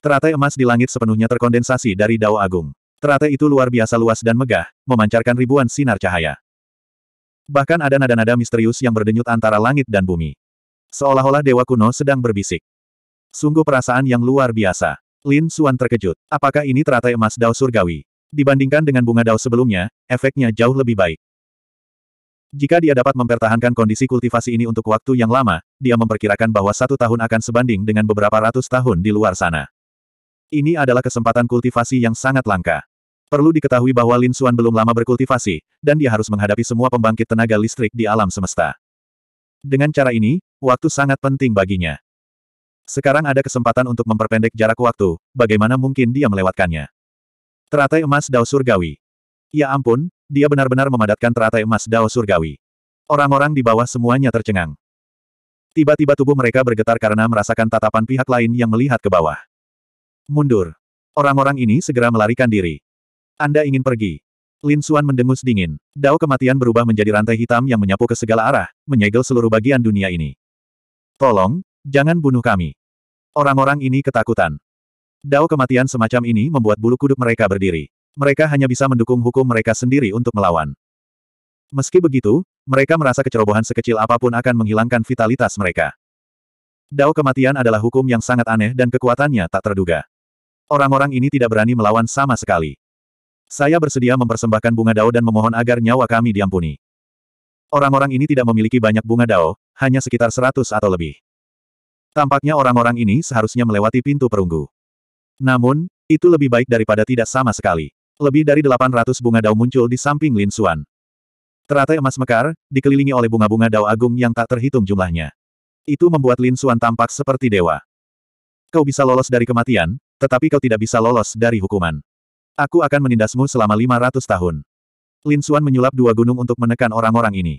Teratai emas di langit sepenuhnya terkondensasi dari Dao Agung. Teratai itu luar biasa luas dan megah, memancarkan ribuan sinar cahaya. Bahkan ada nada-nada misterius yang berdenyut antara langit dan bumi. Seolah-olah dewa kuno sedang berbisik. Sungguh perasaan yang luar biasa. Lin Suan terkejut. Apakah ini teratai emas Dao Surgawi? Dibandingkan dengan bunga Dao sebelumnya, efeknya jauh lebih baik. Jika dia dapat mempertahankan kondisi kultivasi ini untuk waktu yang lama, dia memperkirakan bahwa satu tahun akan sebanding dengan beberapa ratus tahun di luar sana. Ini adalah kesempatan kultivasi yang sangat langka. Perlu diketahui bahwa Lin Xuan belum lama berkultivasi, dan dia harus menghadapi semua pembangkit tenaga listrik di alam semesta. Dengan cara ini, waktu sangat penting baginya. Sekarang ada kesempatan untuk memperpendek jarak waktu, bagaimana mungkin dia melewatkannya. Teratai emas Dao Surgawi. Ya ampun, dia benar-benar memadatkan teratai emas Dao Surgawi. Orang-orang di bawah semuanya tercengang. Tiba-tiba tubuh mereka bergetar karena merasakan tatapan pihak lain yang melihat ke bawah. Mundur. Orang-orang ini segera melarikan diri. Anda ingin pergi. Lin Xuan mendengus dingin. Dao kematian berubah menjadi rantai hitam yang menyapu ke segala arah, menyegel seluruh bagian dunia ini. Tolong, jangan bunuh kami. Orang-orang ini ketakutan. Dao kematian semacam ini membuat bulu kuduk mereka berdiri. Mereka hanya bisa mendukung hukum mereka sendiri untuk melawan. Meski begitu, mereka merasa kecerobohan sekecil apapun akan menghilangkan vitalitas mereka. Dao kematian adalah hukum yang sangat aneh dan kekuatannya tak terduga. Orang-orang ini tidak berani melawan sama sekali. Saya bersedia mempersembahkan bunga dao dan memohon agar nyawa kami diampuni. Orang-orang ini tidak memiliki banyak bunga dao, hanya sekitar seratus atau lebih. Tampaknya orang-orang ini seharusnya melewati pintu perunggu. Namun, itu lebih baik daripada tidak sama sekali. Lebih dari 800 bunga dao muncul di samping Lin Xuan. Teratai emas mekar, dikelilingi oleh bunga-bunga dao agung yang tak terhitung jumlahnya. Itu membuat Lin Xuan tampak seperti dewa. Kau bisa lolos dari kematian, tetapi kau tidak bisa lolos dari hukuman. Aku akan menindasmu selama 500 tahun. Lin Xuan menyulap dua gunung untuk menekan orang-orang ini.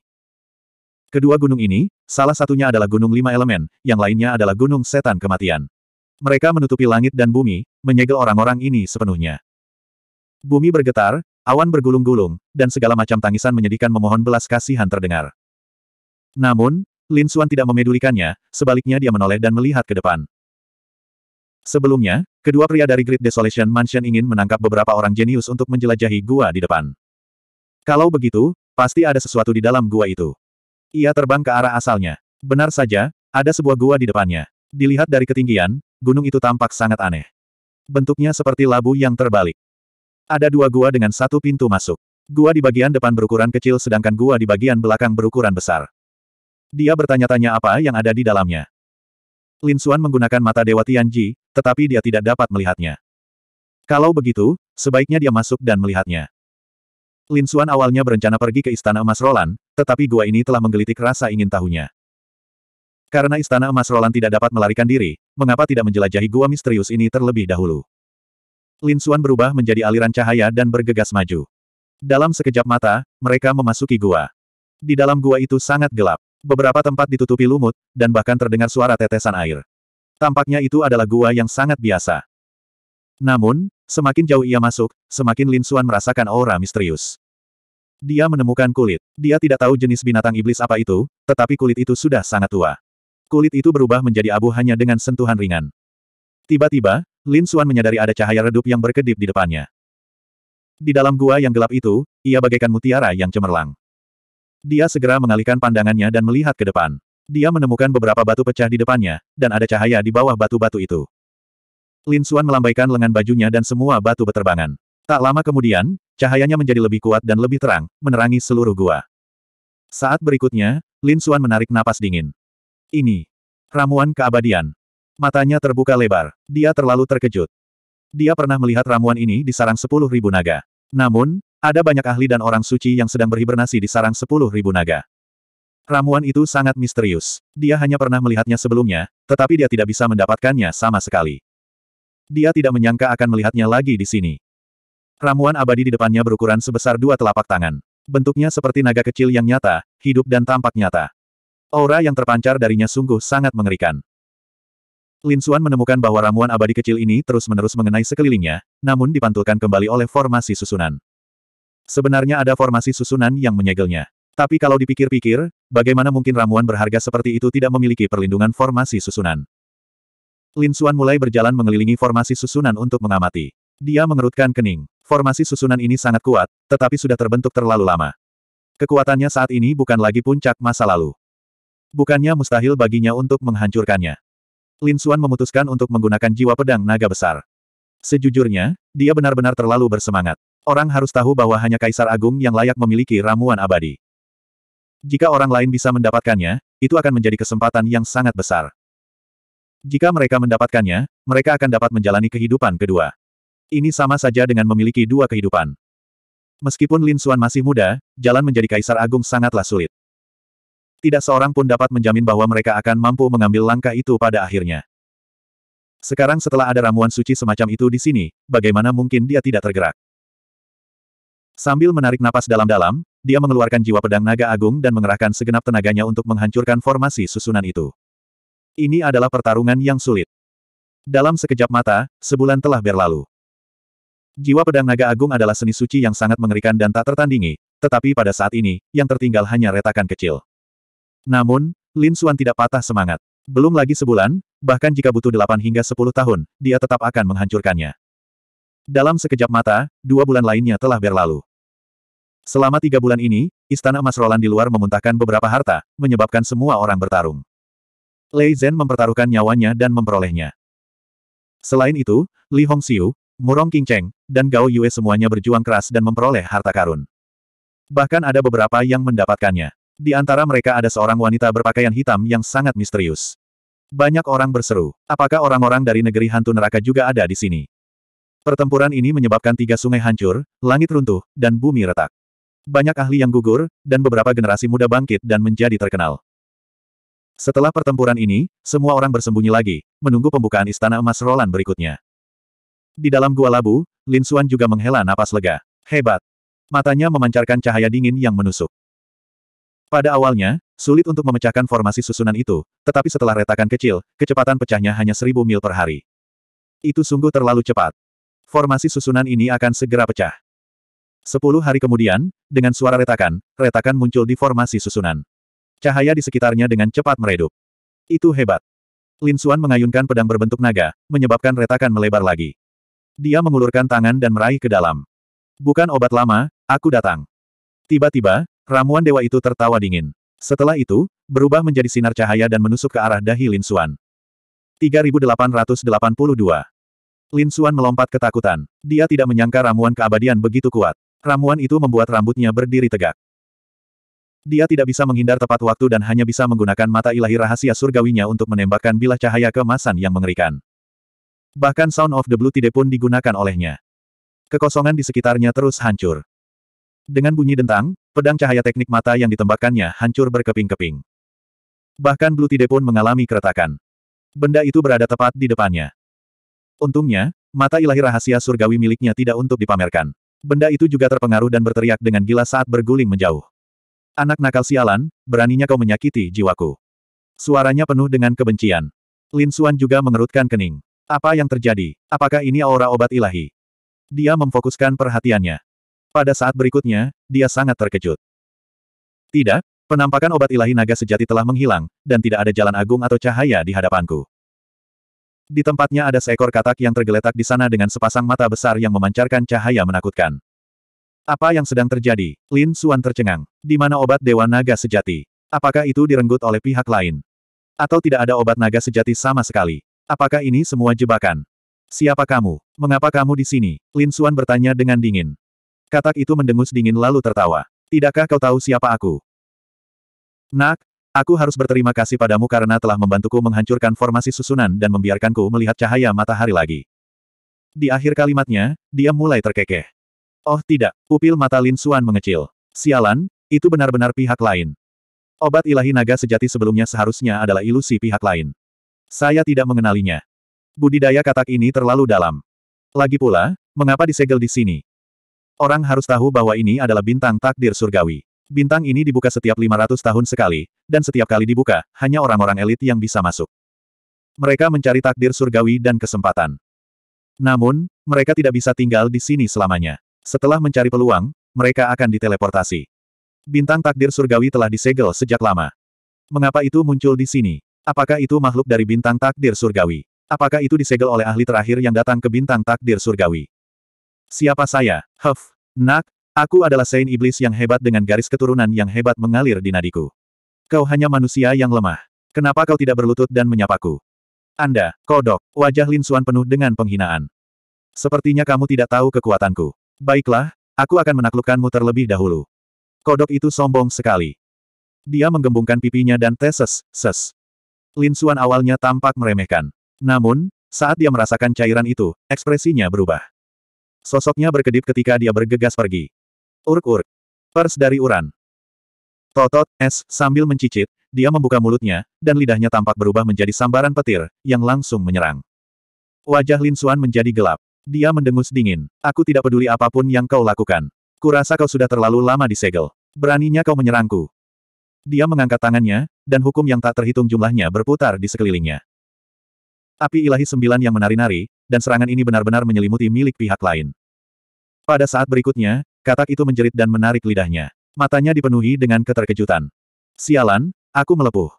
Kedua gunung ini, salah satunya adalah Gunung Lima Elemen, yang lainnya adalah Gunung Setan Kematian. Mereka menutupi langit dan bumi, menyegel orang-orang ini sepenuhnya. Bumi bergetar, awan bergulung-gulung, dan segala macam tangisan menyedihkan memohon belas kasihan terdengar. Namun, Lin Xuan tidak memedulikannya, sebaliknya dia menoleh dan melihat ke depan. Sebelumnya, kedua pria dari Great Desolation Mansion ingin menangkap beberapa orang jenius untuk menjelajahi gua di depan. Kalau begitu, pasti ada sesuatu di dalam gua itu. Ia terbang ke arah asalnya. Benar saja, ada sebuah gua di depannya. Dilihat dari ketinggian, gunung itu tampak sangat aneh. Bentuknya seperti labu yang terbalik. Ada dua gua dengan satu pintu masuk. Gua di bagian depan berukuran kecil sedangkan gua di bagian belakang berukuran besar. Dia bertanya-tanya apa yang ada di dalamnya. Lin Xuan menggunakan mata Dewa Tianji, tetapi dia tidak dapat melihatnya. Kalau begitu, sebaiknya dia masuk dan melihatnya. Lin Xuan awalnya berencana pergi ke Istana Emas Roland, tetapi gua ini telah menggelitik rasa ingin tahunya. Karena Istana Emas Roland tidak dapat melarikan diri, mengapa tidak menjelajahi gua misterius ini terlebih dahulu? Lin Xuan berubah menjadi aliran cahaya dan bergegas maju. Dalam sekejap mata, mereka memasuki gua. Di dalam gua itu sangat gelap. Beberapa tempat ditutupi lumut, dan bahkan terdengar suara tetesan air. Tampaknya itu adalah gua yang sangat biasa. Namun, semakin jauh ia masuk, semakin Lin Suan merasakan aura misterius. Dia menemukan kulit. Dia tidak tahu jenis binatang iblis apa itu, tetapi kulit itu sudah sangat tua. Kulit itu berubah menjadi abu hanya dengan sentuhan ringan. Tiba-tiba, Lin Suan menyadari ada cahaya redup yang berkedip di depannya. Di dalam gua yang gelap itu, ia bagaikan mutiara yang cemerlang. Dia segera mengalihkan pandangannya dan melihat ke depan. Dia menemukan beberapa batu pecah di depannya, dan ada cahaya di bawah batu-batu itu. Lin Xuan melambaikan lengan bajunya dan semua batu berterbangan. Tak lama kemudian, cahayanya menjadi lebih kuat dan lebih terang, menerangi seluruh gua. Saat berikutnya, Lin Xuan menarik napas dingin. Ini. Ramuan keabadian. Matanya terbuka lebar. Dia terlalu terkejut. Dia pernah melihat ramuan ini di sarang sepuluh ribu naga. Namun, ada banyak ahli dan orang suci yang sedang berhibernasi di sarang sepuluh ribu naga. Ramuan itu sangat misterius. Dia hanya pernah melihatnya sebelumnya, tetapi dia tidak bisa mendapatkannya sama sekali. Dia tidak menyangka akan melihatnya lagi di sini. Ramuan abadi di depannya berukuran sebesar dua telapak tangan. Bentuknya seperti naga kecil yang nyata, hidup dan tampak nyata. Aura yang terpancar darinya sungguh sangat mengerikan. Lin Xuan menemukan bahwa ramuan abadi kecil ini terus-menerus mengenai sekelilingnya, namun dipantulkan kembali oleh formasi susunan. Sebenarnya ada formasi susunan yang menyegelnya. Tapi kalau dipikir-pikir, bagaimana mungkin ramuan berharga seperti itu tidak memiliki perlindungan formasi susunan? Lin Xuan mulai berjalan mengelilingi formasi susunan untuk mengamati. Dia mengerutkan kening. Formasi susunan ini sangat kuat, tetapi sudah terbentuk terlalu lama. Kekuatannya saat ini bukan lagi puncak masa lalu. Bukannya mustahil baginya untuk menghancurkannya. Lin Xuan memutuskan untuk menggunakan jiwa pedang naga besar. Sejujurnya, dia benar-benar terlalu bersemangat. Orang harus tahu bahwa hanya Kaisar Agung yang layak memiliki ramuan abadi. Jika orang lain bisa mendapatkannya, itu akan menjadi kesempatan yang sangat besar. Jika mereka mendapatkannya, mereka akan dapat menjalani kehidupan kedua. Ini sama saja dengan memiliki dua kehidupan. Meskipun Lin Xuan masih muda, jalan menjadi kaisar agung sangatlah sulit. Tidak seorang pun dapat menjamin bahwa mereka akan mampu mengambil langkah itu pada akhirnya. Sekarang setelah ada ramuan suci semacam itu di sini, bagaimana mungkin dia tidak tergerak? Sambil menarik napas dalam-dalam, dia mengeluarkan jiwa pedang naga agung dan mengerahkan segenap tenaganya untuk menghancurkan formasi susunan itu. Ini adalah pertarungan yang sulit. Dalam sekejap mata, sebulan telah berlalu. Jiwa pedang naga agung adalah seni suci yang sangat mengerikan dan tak tertandingi, tetapi pada saat ini, yang tertinggal hanya retakan kecil. Namun, Lin Xuan tidak patah semangat. Belum lagi sebulan, bahkan jika butuh delapan hingga sepuluh tahun, dia tetap akan menghancurkannya. Dalam sekejap mata, dua bulan lainnya telah berlalu. Selama tiga bulan ini, Istana Emas Roland di luar memuntahkan beberapa harta, menyebabkan semua orang bertarung. Lei Zhen mempertaruhkan nyawanya dan memperolehnya. Selain itu, Li Hongxiu, Murong Qingcheng, dan Gao Yue semuanya berjuang keras dan memperoleh harta karun. Bahkan ada beberapa yang mendapatkannya. Di antara mereka ada seorang wanita berpakaian hitam yang sangat misterius. Banyak orang berseru, apakah orang-orang dari negeri hantu neraka juga ada di sini? Pertempuran ini menyebabkan tiga sungai hancur, langit runtuh, dan bumi retak. Banyak ahli yang gugur, dan beberapa generasi muda bangkit dan menjadi terkenal. Setelah pertempuran ini, semua orang bersembunyi lagi, menunggu pembukaan Istana Emas Roland berikutnya. Di dalam gua labu, Lin Xuan juga menghela napas lega. Hebat! Matanya memancarkan cahaya dingin yang menusuk. Pada awalnya, sulit untuk memecahkan formasi susunan itu, tetapi setelah retakan kecil, kecepatan pecahnya hanya seribu mil per hari. Itu sungguh terlalu cepat. Formasi susunan ini akan segera pecah. Sepuluh hari kemudian, dengan suara retakan, retakan muncul di formasi susunan. Cahaya di sekitarnya dengan cepat meredup. Itu hebat. Lin Xuan mengayunkan pedang berbentuk naga, menyebabkan retakan melebar lagi. Dia mengulurkan tangan dan meraih ke dalam. Bukan obat lama, aku datang. Tiba-tiba, ramuan dewa itu tertawa dingin. Setelah itu, berubah menjadi sinar cahaya dan menusuk ke arah dahi Lin Xuan. 3882. Lin Xuan melompat ketakutan. Dia tidak menyangka ramuan keabadian begitu kuat. Ramuan itu membuat rambutnya berdiri tegak. Dia tidak bisa menghindar tepat waktu dan hanya bisa menggunakan mata ilahi rahasia surgawinya untuk menembakkan bilah cahaya kemasan yang mengerikan. Bahkan Sound of the Blue Tide pun digunakan olehnya. Kekosongan di sekitarnya terus hancur. Dengan bunyi dentang, pedang cahaya teknik mata yang ditembakkannya hancur berkeping-keping. Bahkan Blue Tide pun mengalami keretakan. Benda itu berada tepat di depannya. Untungnya, mata ilahi rahasia surgawi miliknya tidak untuk dipamerkan. Benda itu juga terpengaruh dan berteriak dengan gila saat berguling menjauh. Anak nakal sialan, beraninya kau menyakiti jiwaku. Suaranya penuh dengan kebencian. Lin Suan juga mengerutkan kening. Apa yang terjadi? Apakah ini aura obat ilahi? Dia memfokuskan perhatiannya. Pada saat berikutnya, dia sangat terkejut. Tidak, penampakan obat ilahi naga sejati telah menghilang, dan tidak ada jalan agung atau cahaya di hadapanku. Di tempatnya ada seekor katak yang tergeletak di sana dengan sepasang mata besar yang memancarkan cahaya menakutkan. Apa yang sedang terjadi? Lin Suan tercengang. Di mana obat Dewa Naga sejati? Apakah itu direnggut oleh pihak lain? Atau tidak ada obat naga sejati sama sekali? Apakah ini semua jebakan? Siapa kamu? Mengapa kamu di sini? Lin Suan bertanya dengan dingin. Katak itu mendengus dingin lalu tertawa. Tidakkah kau tahu siapa aku? Nak, Aku harus berterima kasih padamu karena telah membantuku menghancurkan formasi susunan dan membiarkanku melihat cahaya matahari lagi. Di akhir kalimatnya, dia mulai terkekeh. Oh tidak, pupil mata Lin Suan mengecil. Sialan, itu benar-benar pihak lain. Obat ilahi naga sejati sebelumnya seharusnya adalah ilusi pihak lain. Saya tidak mengenalinya. Budidaya katak ini terlalu dalam. Lagi pula, mengapa disegel di sini? Orang harus tahu bahwa ini adalah bintang takdir surgawi. Bintang ini dibuka setiap 500 tahun sekali, dan setiap kali dibuka, hanya orang-orang elit yang bisa masuk. Mereka mencari takdir surgawi dan kesempatan. Namun, mereka tidak bisa tinggal di sini selamanya. Setelah mencari peluang, mereka akan diteleportasi. Bintang takdir surgawi telah disegel sejak lama. Mengapa itu muncul di sini? Apakah itu makhluk dari bintang takdir surgawi? Apakah itu disegel oleh ahli terakhir yang datang ke bintang takdir surgawi? Siapa saya? Huff. Nak, Aku adalah Sein Iblis yang hebat dengan garis keturunan yang hebat mengalir di nadiku. Kau hanya manusia yang lemah. Kenapa kau tidak berlutut dan menyapaku? Anda, kodok, wajah Lin Xuan penuh dengan penghinaan. Sepertinya kamu tidak tahu kekuatanku. Baiklah, aku akan menaklukkanmu terlebih dahulu. Kodok itu sombong sekali. Dia menggembungkan pipinya dan teses, ses. Lin Xuan awalnya tampak meremehkan. Namun, saat dia merasakan cairan itu, ekspresinya berubah. Sosoknya berkedip ketika dia bergegas pergi. Urk-urk. Pers dari Uran. Totot, es, sambil mencicit, dia membuka mulutnya, dan lidahnya tampak berubah menjadi sambaran petir, yang langsung menyerang. Wajah Lin Suan menjadi gelap. Dia mendengus dingin. Aku tidak peduli apapun yang kau lakukan. Kurasa kau sudah terlalu lama disegel. Beraninya kau menyerangku. Dia mengangkat tangannya, dan hukum yang tak terhitung jumlahnya berputar di sekelilingnya. Api ilahi sembilan yang menari-nari, dan serangan ini benar-benar menyelimuti milik pihak lain. Pada saat berikutnya, Katak itu menjerit dan menarik lidahnya. Matanya dipenuhi dengan keterkejutan. Sialan, aku melepuh.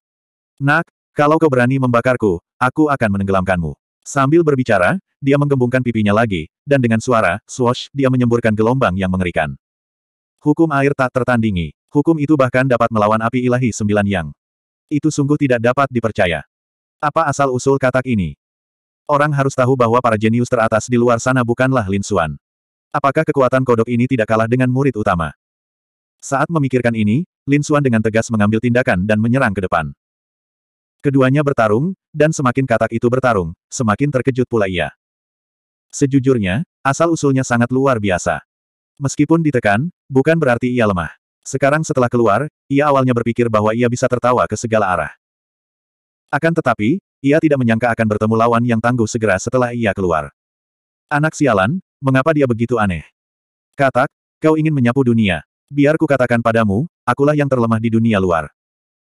Nak, kalau kau berani membakarku, aku akan menenggelamkanmu. Sambil berbicara, dia menggembungkan pipinya lagi, dan dengan suara, swash, dia menyemburkan gelombang yang mengerikan. Hukum air tak tertandingi. Hukum itu bahkan dapat melawan api ilahi sembilan yang. Itu sungguh tidak dapat dipercaya. Apa asal-usul katak ini? Orang harus tahu bahwa para jenius teratas di luar sana bukanlah Lin Xuan. Apakah kekuatan kodok ini tidak kalah dengan murid utama? Saat memikirkan ini, Lin Suan dengan tegas mengambil tindakan dan menyerang ke depan. Keduanya bertarung, dan semakin katak itu bertarung, semakin terkejut pula ia. Sejujurnya, asal-usulnya sangat luar biasa. Meskipun ditekan, bukan berarti ia lemah. Sekarang setelah keluar, ia awalnya berpikir bahwa ia bisa tertawa ke segala arah. Akan tetapi, ia tidak menyangka akan bertemu lawan yang tangguh segera setelah ia keluar. Anak sialan, Mengapa dia begitu aneh? Katak, kau ingin menyapu dunia. Biar ku katakan padamu, akulah yang terlemah di dunia luar.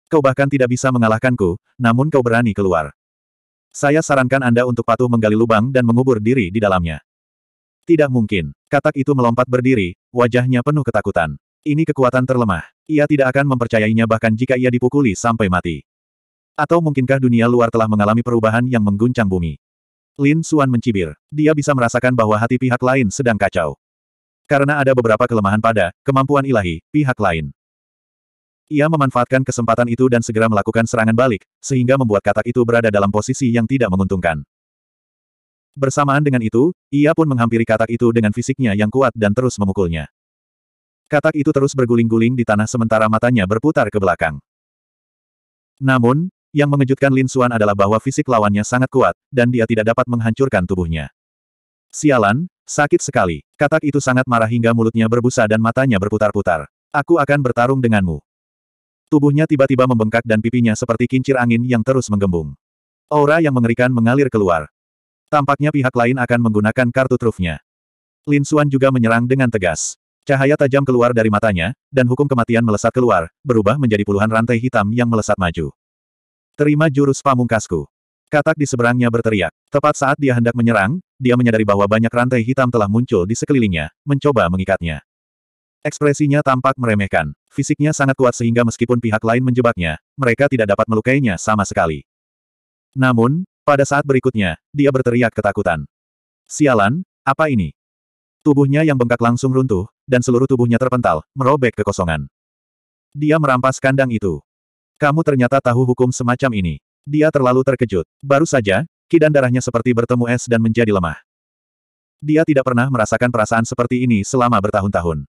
Kau bahkan tidak bisa mengalahkanku, namun kau berani keluar. Saya sarankan Anda untuk patuh menggali lubang dan mengubur diri di dalamnya. Tidak mungkin. Katak itu melompat berdiri, wajahnya penuh ketakutan. Ini kekuatan terlemah. Ia tidak akan mempercayainya bahkan jika ia dipukuli sampai mati. Atau mungkinkah dunia luar telah mengalami perubahan yang mengguncang bumi? Lin Suan mencibir. Dia bisa merasakan bahwa hati pihak lain sedang kacau. Karena ada beberapa kelemahan pada kemampuan ilahi pihak lain. Ia memanfaatkan kesempatan itu dan segera melakukan serangan balik, sehingga membuat katak itu berada dalam posisi yang tidak menguntungkan. Bersamaan dengan itu, ia pun menghampiri katak itu dengan fisiknya yang kuat dan terus memukulnya. Katak itu terus berguling-guling di tanah sementara matanya berputar ke belakang. Namun, yang mengejutkan Lin Xuan adalah bahwa fisik lawannya sangat kuat, dan dia tidak dapat menghancurkan tubuhnya. Sialan, sakit sekali. Katak itu sangat marah hingga mulutnya berbusa dan matanya berputar-putar. Aku akan bertarung denganmu. Tubuhnya tiba-tiba membengkak dan pipinya seperti kincir angin yang terus menggembung. Aura yang mengerikan mengalir keluar. Tampaknya pihak lain akan menggunakan kartu trufnya. Lin Xuan juga menyerang dengan tegas. Cahaya tajam keluar dari matanya, dan hukum kematian melesat keluar, berubah menjadi puluhan rantai hitam yang melesat maju. Terima jurus pamungkasku. Katak di seberangnya berteriak. Tepat saat dia hendak menyerang, dia menyadari bahwa banyak rantai hitam telah muncul di sekelilingnya, mencoba mengikatnya. Ekspresinya tampak meremehkan. Fisiknya sangat kuat sehingga meskipun pihak lain menjebaknya, mereka tidak dapat melukainya sama sekali. Namun, pada saat berikutnya, dia berteriak ketakutan. Sialan, apa ini? Tubuhnya yang bengkak langsung runtuh, dan seluruh tubuhnya terpental, merobek kekosongan. Dia merampas kandang itu. Kamu ternyata tahu hukum semacam ini. Dia terlalu terkejut. Baru saja, kidan darahnya seperti bertemu es dan menjadi lemah. Dia tidak pernah merasakan perasaan seperti ini selama bertahun-tahun.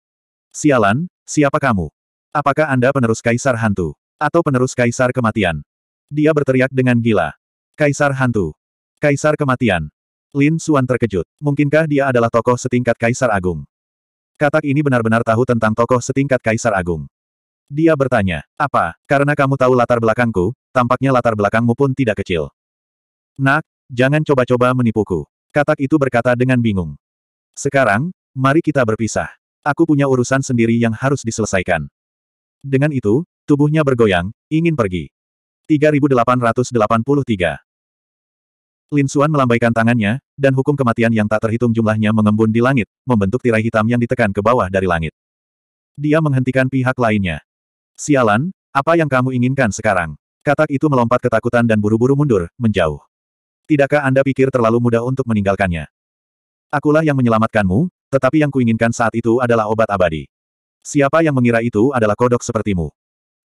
Sialan, siapa kamu? Apakah Anda penerus Kaisar Hantu? Atau penerus Kaisar Kematian? Dia berteriak dengan gila. Kaisar Hantu. Kaisar Kematian. Lin Suan terkejut. Mungkinkah dia adalah tokoh setingkat Kaisar Agung? Katak ini benar-benar tahu tentang tokoh setingkat Kaisar Agung. Dia bertanya, apa, karena kamu tahu latar belakangku, tampaknya latar belakangmu pun tidak kecil. Nak, jangan coba-coba menipuku. Katak itu berkata dengan bingung. Sekarang, mari kita berpisah. Aku punya urusan sendiri yang harus diselesaikan. Dengan itu, tubuhnya bergoyang, ingin pergi. 3883 Lin Xuan melambaikan tangannya, dan hukum kematian yang tak terhitung jumlahnya mengembun di langit, membentuk tirai hitam yang ditekan ke bawah dari langit. Dia menghentikan pihak lainnya. Sialan, apa yang kamu inginkan sekarang? Katak itu melompat ketakutan dan buru-buru mundur, menjauh. Tidakkah Anda pikir terlalu mudah untuk meninggalkannya? Akulah yang menyelamatkanmu, tetapi yang kuinginkan saat itu adalah obat abadi. Siapa yang mengira itu adalah kodok sepertimu?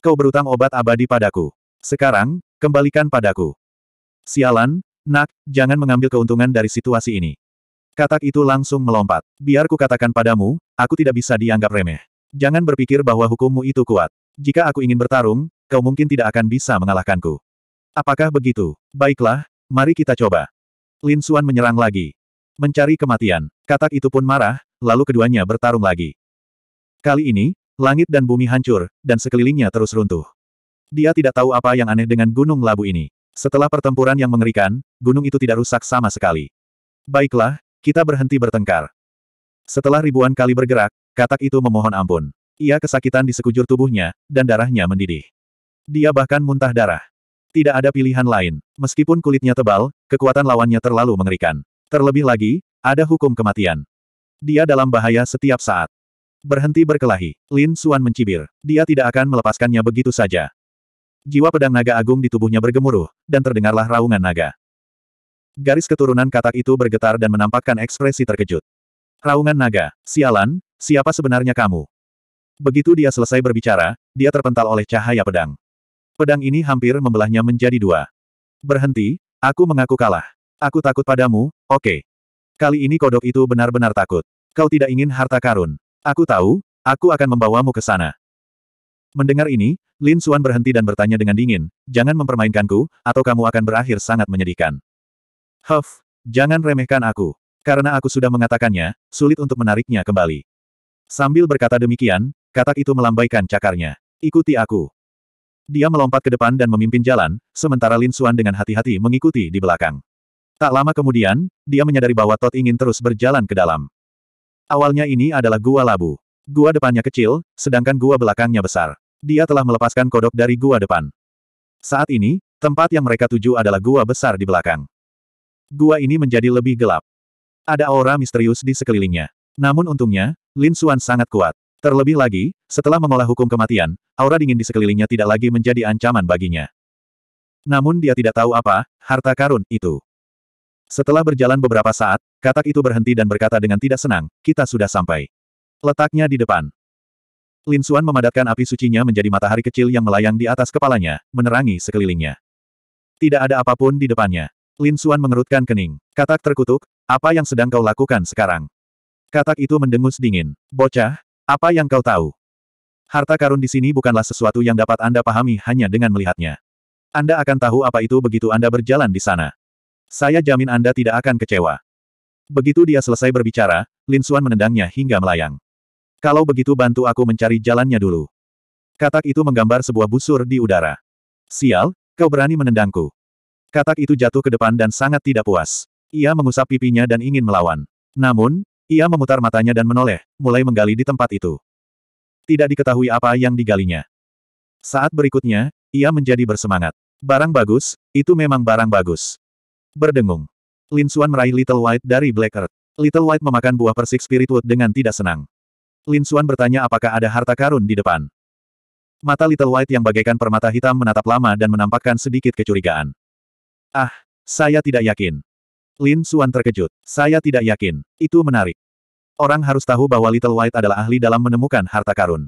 Kau berutang obat abadi padaku. Sekarang, kembalikan padaku. Sialan, nak, jangan mengambil keuntungan dari situasi ini. Katak itu langsung melompat. Biar katakan padamu, aku tidak bisa dianggap remeh. Jangan berpikir bahwa hukummu itu kuat. Jika aku ingin bertarung, kau mungkin tidak akan bisa mengalahkanku. Apakah begitu? Baiklah, mari kita coba. Lin Xuan menyerang lagi. Mencari kematian. Katak itu pun marah, lalu keduanya bertarung lagi. Kali ini, langit dan bumi hancur, dan sekelilingnya terus runtuh. Dia tidak tahu apa yang aneh dengan gunung labu ini. Setelah pertempuran yang mengerikan, gunung itu tidak rusak sama sekali. Baiklah, kita berhenti bertengkar. Setelah ribuan kali bergerak, Katak itu memohon ampun. Ia kesakitan di sekujur tubuhnya, dan darahnya mendidih. Dia bahkan muntah darah. Tidak ada pilihan lain. Meskipun kulitnya tebal, kekuatan lawannya terlalu mengerikan. Terlebih lagi, ada hukum kematian. Dia dalam bahaya setiap saat. Berhenti berkelahi. Lin Suan mencibir. Dia tidak akan melepaskannya begitu saja. Jiwa pedang naga agung di tubuhnya bergemuruh, dan terdengarlah raungan naga. Garis keturunan katak itu bergetar dan menampakkan ekspresi terkejut. Raungan naga, sialan, Siapa sebenarnya kamu? Begitu dia selesai berbicara, dia terpental oleh cahaya pedang. Pedang ini hampir membelahnya menjadi dua. Berhenti, aku mengaku kalah. Aku takut padamu, oke. Okay. Kali ini kodok itu benar-benar takut. Kau tidak ingin harta karun. Aku tahu, aku akan membawamu ke sana. Mendengar ini, Lin Xuan berhenti dan bertanya dengan dingin, jangan mempermainkanku, atau kamu akan berakhir sangat menyedihkan. Huff, jangan remehkan aku. Karena aku sudah mengatakannya, sulit untuk menariknya kembali. Sambil berkata demikian, katak itu melambaikan cakarnya. Ikuti aku. Dia melompat ke depan dan memimpin jalan, sementara Lin Xuan dengan hati-hati mengikuti di belakang. Tak lama kemudian, dia menyadari bahwa Tot ingin terus berjalan ke dalam. Awalnya ini adalah gua labu. Gua depannya kecil, sedangkan gua belakangnya besar. Dia telah melepaskan kodok dari gua depan. Saat ini, tempat yang mereka tuju adalah gua besar di belakang. Gua ini menjadi lebih gelap. Ada aura misterius di sekelilingnya. Namun untungnya, Lin Xuan sangat kuat. Terlebih lagi, setelah mengolah hukum kematian, aura dingin di sekelilingnya tidak lagi menjadi ancaman baginya. Namun dia tidak tahu apa, harta karun, itu. Setelah berjalan beberapa saat, katak itu berhenti dan berkata dengan tidak senang, kita sudah sampai. Letaknya di depan. Lin Xuan memadatkan api sucinya menjadi matahari kecil yang melayang di atas kepalanya, menerangi sekelilingnya. Tidak ada apapun di depannya. Lin Xuan mengerutkan kening. Katak terkutuk, apa yang sedang kau lakukan sekarang? Katak itu mendengus dingin. Bocah, apa yang kau tahu? Harta karun di sini bukanlah sesuatu yang dapat Anda pahami hanya dengan melihatnya. Anda akan tahu apa itu begitu Anda berjalan di sana. Saya jamin Anda tidak akan kecewa. Begitu dia selesai berbicara, Lin Suan menendangnya hingga melayang. Kalau begitu bantu aku mencari jalannya dulu. Katak itu menggambar sebuah busur di udara. Sial, kau berani menendangku. Katak itu jatuh ke depan dan sangat tidak puas. Ia mengusap pipinya dan ingin melawan. Namun, ia memutar matanya dan menoleh, mulai menggali di tempat itu. Tidak diketahui apa yang digalinya. Saat berikutnya, ia menjadi bersemangat. Barang bagus, itu memang barang bagus. Berdengung. Lin Xuan meraih Little White dari Black Earth. Little White memakan buah persik Spiritwood dengan tidak senang. Lin Xuan bertanya apakah ada harta karun di depan. Mata Little White yang bagaikan permata hitam menatap lama dan menampakkan sedikit kecurigaan. Ah, saya tidak yakin. Lin Suan terkejut. Saya tidak yakin. Itu menarik. Orang harus tahu bahwa Little White adalah ahli dalam menemukan harta karun.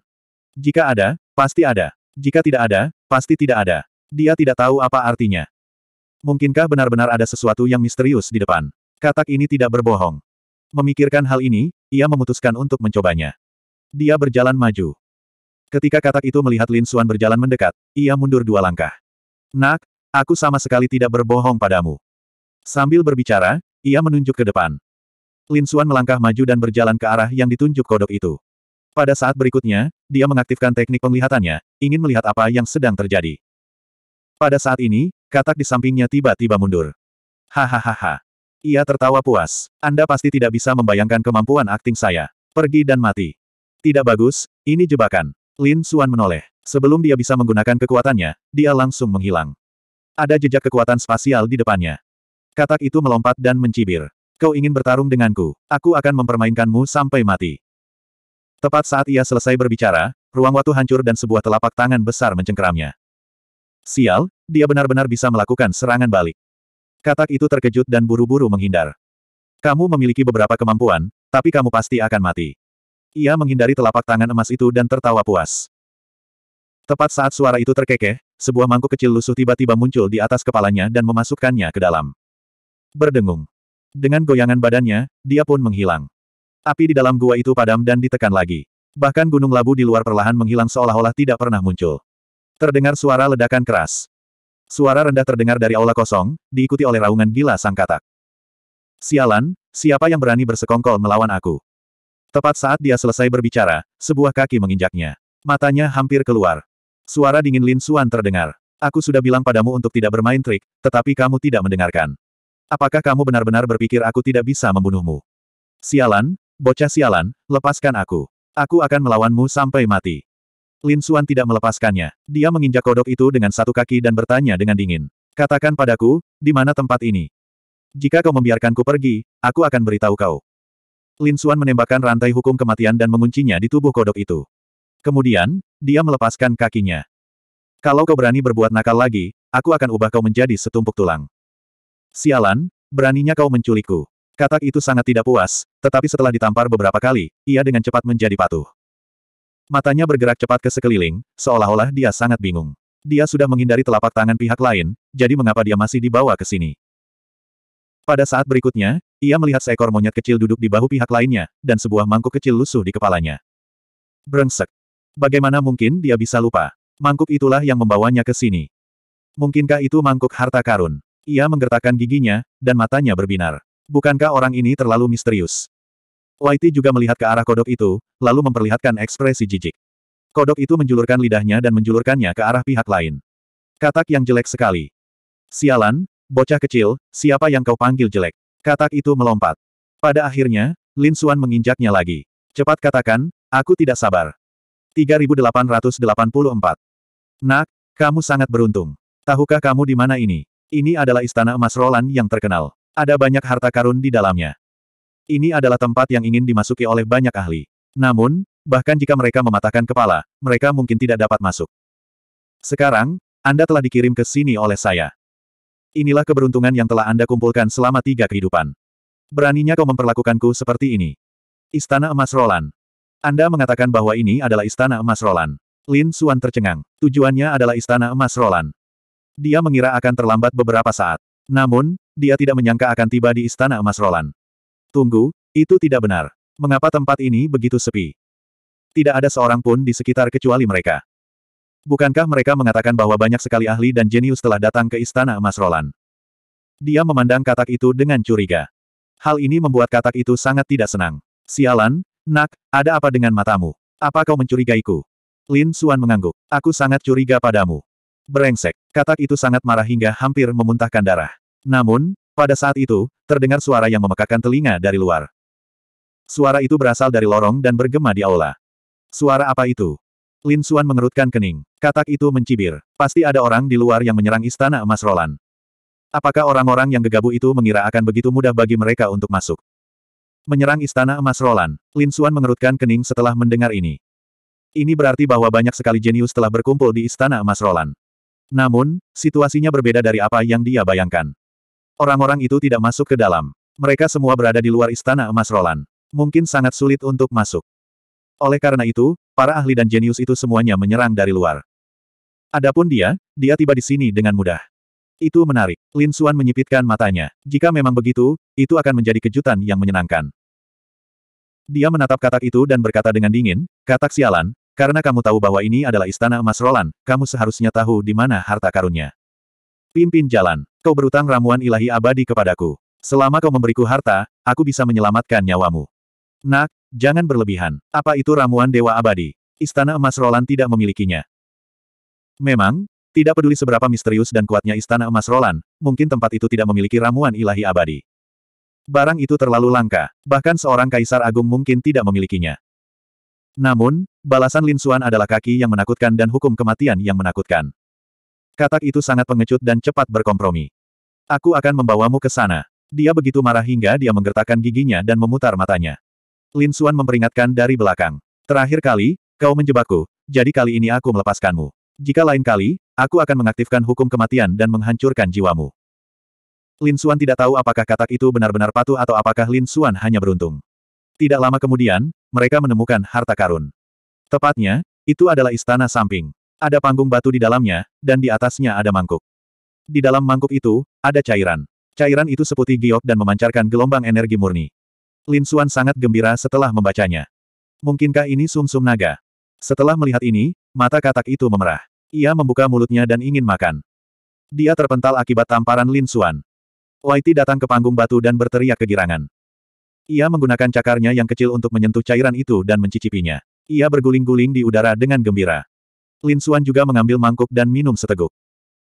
Jika ada, pasti ada. Jika tidak ada, pasti tidak ada. Dia tidak tahu apa artinya. Mungkinkah benar-benar ada sesuatu yang misterius di depan? Katak ini tidak berbohong. Memikirkan hal ini, ia memutuskan untuk mencobanya. Dia berjalan maju. Ketika katak itu melihat Lin Suan berjalan mendekat, ia mundur dua langkah. Nak, aku sama sekali tidak berbohong padamu. Sambil berbicara, ia menunjuk ke depan. Lin Suan melangkah maju dan berjalan ke arah yang ditunjuk kodok itu. Pada saat berikutnya, dia mengaktifkan teknik penglihatannya, ingin melihat apa yang sedang terjadi. Pada saat ini, katak di sampingnya tiba-tiba mundur. Hahaha. Ia tertawa puas. Anda pasti tidak bisa membayangkan kemampuan akting saya. Pergi dan mati. Tidak bagus, ini jebakan. Lin Suan menoleh. Sebelum dia bisa menggunakan kekuatannya, dia langsung menghilang. Ada jejak kekuatan spasial di depannya. Katak itu melompat dan mencibir. Kau ingin bertarung denganku, aku akan mempermainkanmu sampai mati. Tepat saat ia selesai berbicara, ruang waktu hancur dan sebuah telapak tangan besar mencengkeramnya. Sial, dia benar-benar bisa melakukan serangan balik. Katak itu terkejut dan buru-buru menghindar. Kamu memiliki beberapa kemampuan, tapi kamu pasti akan mati. Ia menghindari telapak tangan emas itu dan tertawa puas. Tepat saat suara itu terkekeh, sebuah mangkuk kecil lusuh tiba-tiba muncul di atas kepalanya dan memasukkannya ke dalam berdengung. Dengan goyangan badannya, dia pun menghilang. Api di dalam gua itu padam dan ditekan lagi. Bahkan gunung labu di luar perlahan menghilang seolah-olah tidak pernah muncul. Terdengar suara ledakan keras. Suara rendah terdengar dari aula kosong, diikuti oleh raungan gila sang katak. Sialan, siapa yang berani bersekongkol melawan aku? Tepat saat dia selesai berbicara, sebuah kaki menginjaknya. Matanya hampir keluar. Suara dingin Lin Suan terdengar. Aku sudah bilang padamu untuk tidak bermain trik, tetapi kamu tidak mendengarkan. Apakah kamu benar-benar berpikir aku tidak bisa membunuhmu? Sialan, bocah sialan, lepaskan aku. Aku akan melawanmu sampai mati. Lin Xuan tidak melepaskannya. Dia menginjak kodok itu dengan satu kaki dan bertanya dengan dingin. Katakan padaku, di mana tempat ini? Jika kau membiarkanku pergi, aku akan beritahu kau. Lin Xuan menembakkan rantai hukum kematian dan menguncinya di tubuh kodok itu. Kemudian, dia melepaskan kakinya. Kalau kau berani berbuat nakal lagi, aku akan ubah kau menjadi setumpuk tulang. Sialan, beraninya kau menculikku. Katak itu sangat tidak puas, tetapi setelah ditampar beberapa kali, ia dengan cepat menjadi patuh. Matanya bergerak cepat ke sekeliling, seolah-olah dia sangat bingung. Dia sudah menghindari telapak tangan pihak lain, jadi mengapa dia masih dibawa ke sini? Pada saat berikutnya, ia melihat seekor monyet kecil duduk di bahu pihak lainnya, dan sebuah mangkuk kecil lusuh di kepalanya. Brengsek. Bagaimana mungkin dia bisa lupa? Mangkuk itulah yang membawanya ke sini. Mungkinkah itu mangkuk harta karun? Ia menggertakkan giginya, dan matanya berbinar. Bukankah orang ini terlalu misterius? Whitey juga melihat ke arah kodok itu, lalu memperlihatkan ekspresi jijik. Kodok itu menjulurkan lidahnya dan menjulurkannya ke arah pihak lain. Katak yang jelek sekali. Sialan, bocah kecil, siapa yang kau panggil jelek? Katak itu melompat. Pada akhirnya, Lin Suan menginjaknya lagi. Cepat katakan, aku tidak sabar. 3884. Nak, kamu sangat beruntung. Tahukah kamu di mana ini? Ini adalah istana emas Roland yang terkenal. Ada banyak harta karun di dalamnya. Ini adalah tempat yang ingin dimasuki oleh banyak ahli. Namun, bahkan jika mereka mematahkan kepala, mereka mungkin tidak dapat masuk. Sekarang, Anda telah dikirim ke sini oleh saya. Inilah keberuntungan yang telah Anda kumpulkan selama tiga kehidupan. Beraninya kau memperlakukanku seperti ini. Istana Emas Roland. Anda mengatakan bahwa ini adalah Istana Emas Roland. Lin Suan tercengang. Tujuannya adalah Istana Emas Roland. Dia mengira akan terlambat beberapa saat. Namun, dia tidak menyangka akan tiba di Istana Emas Roland. Tunggu, itu tidak benar. Mengapa tempat ini begitu sepi? Tidak ada seorang pun di sekitar kecuali mereka. Bukankah mereka mengatakan bahwa banyak sekali ahli dan jenius telah datang ke Istana Emas Roland? Dia memandang katak itu dengan curiga. Hal ini membuat katak itu sangat tidak senang. Sialan, nak, ada apa dengan matamu? Apa kau mencurigaiku? Lin Suan mengangguk. Aku sangat curiga padamu. Brengsek, katak itu sangat marah hingga hampir memuntahkan darah. Namun, pada saat itu, terdengar suara yang memekakan telinga dari luar. Suara itu berasal dari lorong dan bergema di aula. Suara apa itu? Lin Suan mengerutkan kening. Katak itu mencibir. Pasti ada orang di luar yang menyerang istana emas Roland. Apakah orang-orang yang gegabu itu mengira akan begitu mudah bagi mereka untuk masuk? Menyerang istana emas Roland, Lin Suan mengerutkan kening setelah mendengar ini. Ini berarti bahwa banyak sekali jenius telah berkumpul di istana emas Roland. Namun, situasinya berbeda dari apa yang dia bayangkan. Orang-orang itu tidak masuk ke dalam. Mereka semua berada di luar istana emas Roland. Mungkin sangat sulit untuk masuk. Oleh karena itu, para ahli dan jenius itu semuanya menyerang dari luar. Adapun dia, dia tiba di sini dengan mudah. Itu menarik. Lin Suan menyipitkan matanya. Jika memang begitu, itu akan menjadi kejutan yang menyenangkan. Dia menatap katak itu dan berkata dengan dingin, katak sialan, karena kamu tahu bahwa ini adalah istana emas Roland, kamu seharusnya tahu di mana harta karunnya. Pimpin jalan. Kau berutang ramuan ilahi abadi kepadaku. Selama kau memberiku harta, aku bisa menyelamatkan nyawamu. Nak, jangan berlebihan. Apa itu ramuan dewa abadi? Istana emas Roland tidak memilikinya. Memang, tidak peduli seberapa misterius dan kuatnya istana emas Roland, mungkin tempat itu tidak memiliki ramuan ilahi abadi. Barang itu terlalu langka, bahkan seorang kaisar agung mungkin tidak memilikinya. Namun, Balasan Lin Xuan adalah kaki yang menakutkan dan hukum kematian yang menakutkan. Katak itu sangat pengecut dan cepat berkompromi. Aku akan membawamu ke sana. Dia begitu marah hingga dia menggertakkan giginya dan memutar matanya. Lin Xuan memperingatkan dari belakang. Terakhir kali, kau menjebakku, jadi kali ini aku melepaskanmu. Jika lain kali, aku akan mengaktifkan hukum kematian dan menghancurkan jiwamu. Lin Xuan tidak tahu apakah katak itu benar-benar patuh atau apakah Lin Xuan hanya beruntung. Tidak lama kemudian, mereka menemukan harta karun. Tepatnya, itu adalah istana samping. Ada panggung batu di dalamnya, dan di atasnya ada mangkuk. Di dalam mangkuk itu, ada cairan. Cairan itu seputih giok dan memancarkan gelombang energi murni. Lin Xuan sangat gembira setelah membacanya. Mungkinkah ini sumsum -sum naga? Setelah melihat ini, mata katak itu memerah. Ia membuka mulutnya dan ingin makan. Dia terpental akibat tamparan Lin Xuan. Whitey datang ke panggung batu dan berteriak kegirangan. Ia menggunakan cakarnya yang kecil untuk menyentuh cairan itu dan mencicipinya. Ia berguling-guling di udara dengan gembira. Lin Xuan juga mengambil mangkuk dan minum seteguk.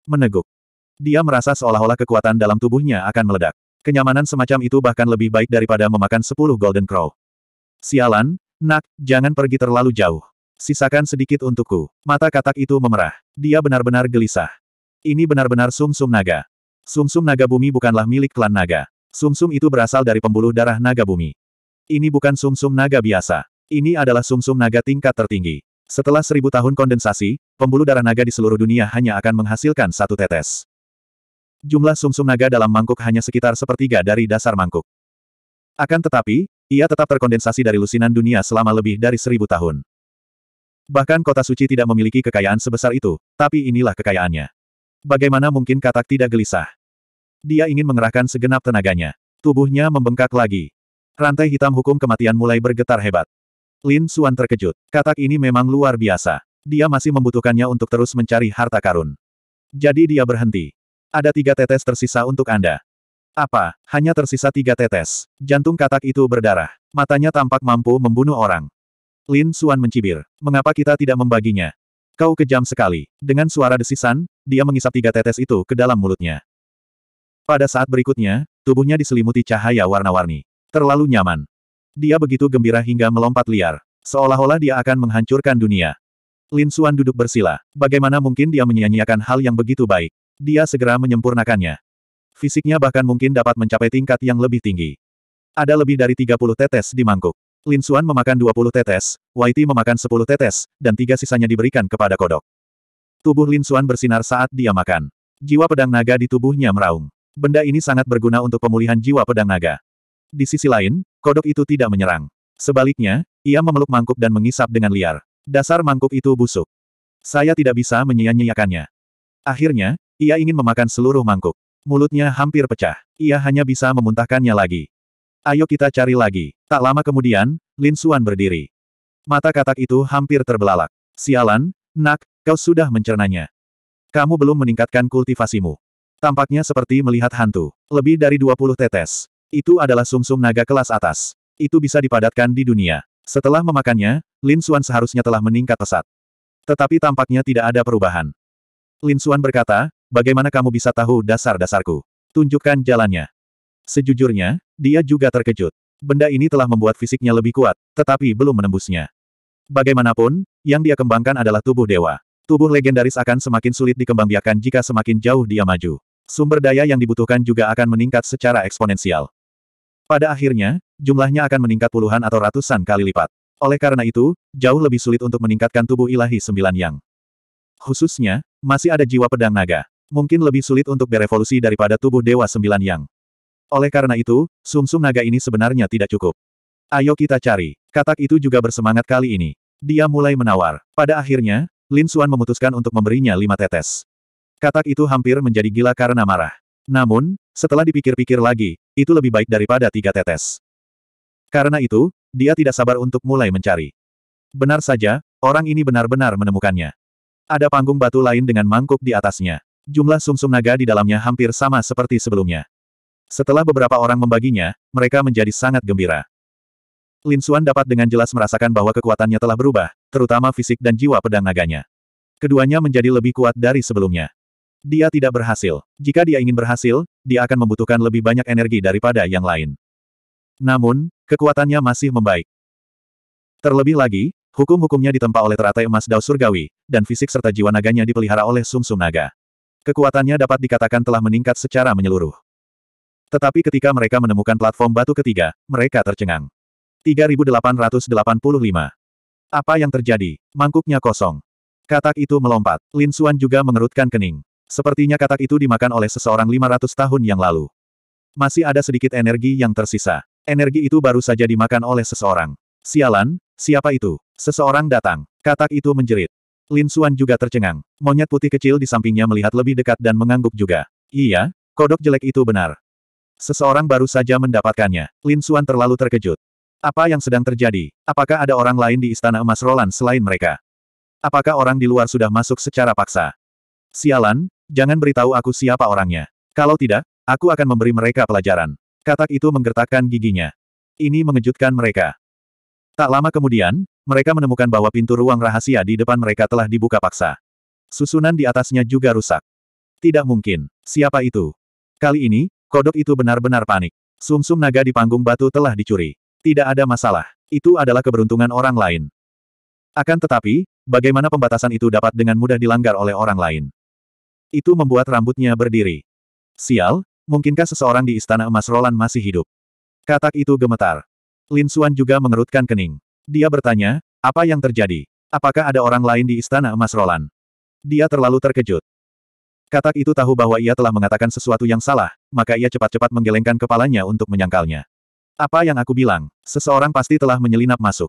Meneguk. Dia merasa seolah-olah kekuatan dalam tubuhnya akan meledak. Kenyamanan semacam itu bahkan lebih baik daripada memakan sepuluh Golden Crow. Sialan, nak, jangan pergi terlalu jauh. Sisakan sedikit untukku. Mata katak itu memerah. Dia benar-benar gelisah. Ini benar-benar sumsum naga. Sumsum naga bumi bukanlah milik klan naga. Sumsum itu berasal dari pembuluh darah naga bumi. Ini bukan sumsum naga biasa. Ini adalah sumsum -sum naga tingkat tertinggi. Setelah seribu tahun kondensasi, pembuluh darah naga di seluruh dunia hanya akan menghasilkan satu tetes. Jumlah sumsum -sum naga dalam mangkuk hanya sekitar sepertiga dari dasar mangkuk. Akan tetapi, ia tetap terkondensasi dari lusinan dunia selama lebih dari seribu tahun. Bahkan kota suci tidak memiliki kekayaan sebesar itu, tapi inilah kekayaannya. Bagaimana mungkin katak tidak gelisah? Dia ingin mengerahkan segenap tenaganya. Tubuhnya membengkak lagi. Rantai hitam hukum kematian mulai bergetar hebat. Lin Suan terkejut. Katak ini memang luar biasa. Dia masih membutuhkannya untuk terus mencari harta karun. Jadi dia berhenti. Ada tiga tetes tersisa untuk Anda. Apa? Hanya tersisa tiga tetes. Jantung katak itu berdarah. Matanya tampak mampu membunuh orang. Lin Suan mencibir. Mengapa kita tidak membaginya? Kau kejam sekali. Dengan suara desisan, dia mengisap tiga tetes itu ke dalam mulutnya. Pada saat berikutnya, tubuhnya diselimuti cahaya warna-warni. Terlalu nyaman. Dia begitu gembira hingga melompat liar. Seolah-olah dia akan menghancurkan dunia. Lin Xuan duduk bersila. Bagaimana mungkin dia menyia-nyiakan hal yang begitu baik? Dia segera menyempurnakannya. Fisiknya bahkan mungkin dapat mencapai tingkat yang lebih tinggi. Ada lebih dari 30 tetes di mangkuk. Lin Xuan memakan 20 tetes, Whitey memakan 10 tetes, dan tiga sisanya diberikan kepada kodok. Tubuh Lin Xuan bersinar saat dia makan. Jiwa pedang naga di tubuhnya meraung. Benda ini sangat berguna untuk pemulihan jiwa pedang naga. Di sisi lain, kodok itu tidak menyerang. Sebaliknya, ia memeluk mangkuk dan mengisap dengan liar. Dasar mangkuk itu busuk. Saya tidak bisa menyia-nyiakannya. Akhirnya, ia ingin memakan seluruh mangkuk. Mulutnya hampir pecah. Ia hanya bisa memuntahkannya lagi. Ayo kita cari lagi. Tak lama kemudian, Lin Suan berdiri. Mata katak itu hampir terbelalak. Sialan, nak, kau sudah mencernanya. Kamu belum meningkatkan kultivasimu. Tampaknya seperti melihat hantu. Lebih dari 20 tetes. Itu adalah sumsum -sum naga kelas atas. Itu bisa dipadatkan di dunia. Setelah memakannya, Lin Xuan seharusnya telah meningkat pesat. Tetapi tampaknya tidak ada perubahan. Lin Xuan berkata, bagaimana kamu bisa tahu dasar-dasarku? Tunjukkan jalannya. Sejujurnya, dia juga terkejut. Benda ini telah membuat fisiknya lebih kuat, tetapi belum menembusnya. Bagaimanapun, yang dia kembangkan adalah tubuh dewa. Tubuh legendaris akan semakin sulit dikembangbiakan jika semakin jauh dia maju. Sumber daya yang dibutuhkan juga akan meningkat secara eksponensial. Pada akhirnya, jumlahnya akan meningkat puluhan atau ratusan kali lipat. Oleh karena itu, jauh lebih sulit untuk meningkatkan tubuh ilahi sembilan yang. Khususnya, masih ada jiwa pedang naga. Mungkin lebih sulit untuk berevolusi daripada tubuh dewa sembilan yang. Oleh karena itu, sumsum -sum naga ini sebenarnya tidak cukup. Ayo kita cari. Katak itu juga bersemangat kali ini. Dia mulai menawar. Pada akhirnya, Lin Xuan memutuskan untuk memberinya lima tetes. Katak itu hampir menjadi gila karena marah. Namun, setelah dipikir-pikir lagi, itu lebih baik daripada tiga tetes. Karena itu, dia tidak sabar untuk mulai mencari. Benar saja, orang ini benar-benar menemukannya. Ada panggung batu lain dengan mangkuk di atasnya. Jumlah sumsum -sum naga di dalamnya hampir sama seperti sebelumnya. Setelah beberapa orang membaginya, mereka menjadi sangat gembira. Lin Xuan dapat dengan jelas merasakan bahwa kekuatannya telah berubah, terutama fisik dan jiwa pedang naganya. Keduanya menjadi lebih kuat dari sebelumnya. Dia tidak berhasil. Jika dia ingin berhasil, dia akan membutuhkan lebih banyak energi daripada yang lain. Namun, kekuatannya masih membaik. Terlebih lagi, hukum-hukumnya ditempa oleh teratai emas Dao Surgawi, dan fisik serta jiwa naganya dipelihara oleh sumsum -sum naga. Kekuatannya dapat dikatakan telah meningkat secara menyeluruh. Tetapi ketika mereka menemukan platform batu ketiga, mereka tercengang. 3885. Apa yang terjadi? Mangkuknya kosong. Katak itu melompat. Lin Xuan juga mengerutkan kening. Sepertinya katak itu dimakan oleh seseorang 500 tahun yang lalu. Masih ada sedikit energi yang tersisa. Energi itu baru saja dimakan oleh seseorang. Sialan, siapa itu? Seseorang datang. Katak itu menjerit. Lin Suan juga tercengang. Monyet putih kecil di sampingnya melihat lebih dekat dan mengangguk juga. Iya, kodok jelek itu benar. Seseorang baru saja mendapatkannya. Lin Suan terlalu terkejut. Apa yang sedang terjadi? Apakah ada orang lain di Istana Emas Roland selain mereka? Apakah orang di luar sudah masuk secara paksa? Sialan, Jangan beritahu aku siapa orangnya. Kalau tidak, aku akan memberi mereka pelajaran. Katak itu menggertakkan giginya. Ini mengejutkan mereka. Tak lama kemudian, mereka menemukan bahwa pintu ruang rahasia di depan mereka telah dibuka paksa. Susunan di atasnya juga rusak. Tidak mungkin. Siapa itu? Kali ini, kodok itu benar-benar panik. Sumsum -sum naga di panggung batu telah dicuri. Tidak ada masalah. Itu adalah keberuntungan orang lain. Akan tetapi, bagaimana pembatasan itu dapat dengan mudah dilanggar oleh orang lain? Itu membuat rambutnya berdiri. Sial, mungkinkah seseorang di Istana Emas Roland masih hidup? Katak itu gemetar. Lin Suan juga mengerutkan kening. Dia bertanya, apa yang terjadi? Apakah ada orang lain di Istana Emas Roland? Dia terlalu terkejut. Katak itu tahu bahwa ia telah mengatakan sesuatu yang salah, maka ia cepat-cepat menggelengkan kepalanya untuk menyangkalnya. Apa yang aku bilang? Seseorang pasti telah menyelinap masuk.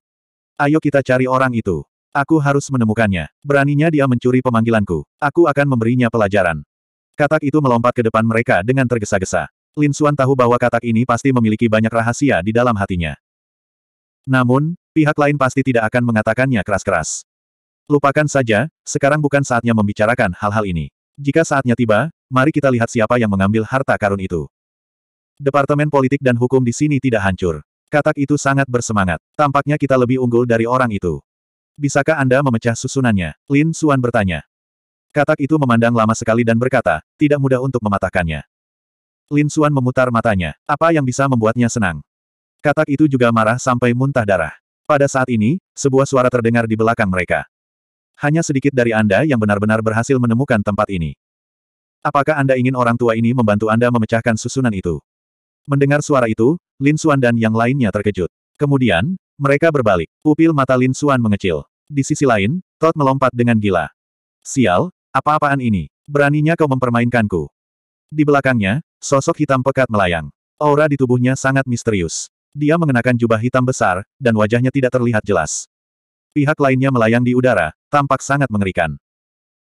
Ayo kita cari orang itu. Aku harus menemukannya. Beraninya dia mencuri pemanggilanku. Aku akan memberinya pelajaran. Katak itu melompat ke depan mereka dengan tergesa-gesa. Lin Xuan tahu bahwa katak ini pasti memiliki banyak rahasia di dalam hatinya. Namun, pihak lain pasti tidak akan mengatakannya keras-keras. Lupakan saja, sekarang bukan saatnya membicarakan hal-hal ini. Jika saatnya tiba, mari kita lihat siapa yang mengambil harta karun itu. Departemen politik dan hukum di sini tidak hancur. Katak itu sangat bersemangat. Tampaknya kita lebih unggul dari orang itu. Bisakah Anda memecah susunannya? Lin Suan bertanya. Katak itu memandang lama sekali dan berkata, tidak mudah untuk mematahkannya. Lin Suan memutar matanya. Apa yang bisa membuatnya senang? Katak itu juga marah sampai muntah darah. Pada saat ini, sebuah suara terdengar di belakang mereka. Hanya sedikit dari Anda yang benar-benar berhasil menemukan tempat ini. Apakah Anda ingin orang tua ini membantu Anda memecahkan susunan itu? Mendengar suara itu, Lin Suan dan yang lainnya terkejut. Kemudian, mereka berbalik. Pupil mata Lin Suan mengecil. Di sisi lain, Todd melompat dengan gila. Sial, apa-apaan ini? Beraninya kau mempermainkanku. Di belakangnya, sosok hitam pekat melayang. Aura di tubuhnya sangat misterius. Dia mengenakan jubah hitam besar, dan wajahnya tidak terlihat jelas. Pihak lainnya melayang di udara, tampak sangat mengerikan.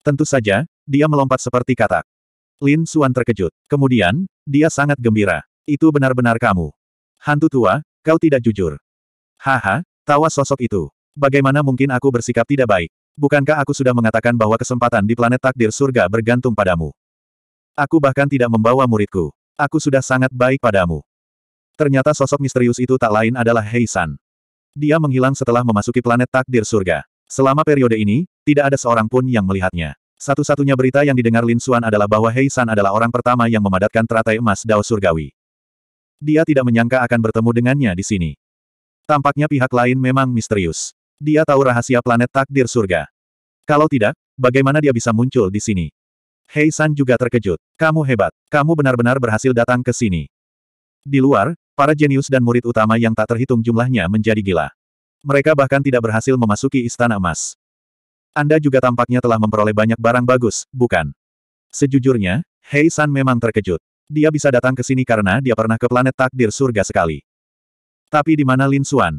Tentu saja, dia melompat seperti katak. Lin Suan terkejut. Kemudian, dia sangat gembira. Itu benar-benar kamu. Hantu tua, kau tidak jujur. Haha, tawa sosok itu. Bagaimana mungkin aku bersikap tidak baik? Bukankah aku sudah mengatakan bahwa kesempatan di planet takdir surga bergantung padamu? Aku bahkan tidak membawa muridku. Aku sudah sangat baik padamu. Ternyata sosok misterius itu tak lain adalah Hei San. Dia menghilang setelah memasuki planet takdir surga. Selama periode ini, tidak ada seorang pun yang melihatnya. Satu-satunya berita yang didengar Lin Xuan adalah bahwa Hei San adalah orang pertama yang memadatkan teratai emas Dao Surgawi. Dia tidak menyangka akan bertemu dengannya di sini. Tampaknya pihak lain memang misterius. Dia tahu rahasia planet takdir surga. Kalau tidak, bagaimana dia bisa muncul di sini? Hei San juga terkejut. Kamu hebat. Kamu benar-benar berhasil datang ke sini. Di luar, para jenius dan murid utama yang tak terhitung jumlahnya menjadi gila. Mereka bahkan tidak berhasil memasuki istana emas. Anda juga tampaknya telah memperoleh banyak barang bagus, bukan? Sejujurnya, Hei San memang terkejut. Dia bisa datang ke sini karena dia pernah ke planet takdir surga sekali. Tapi di mana Lin Suan?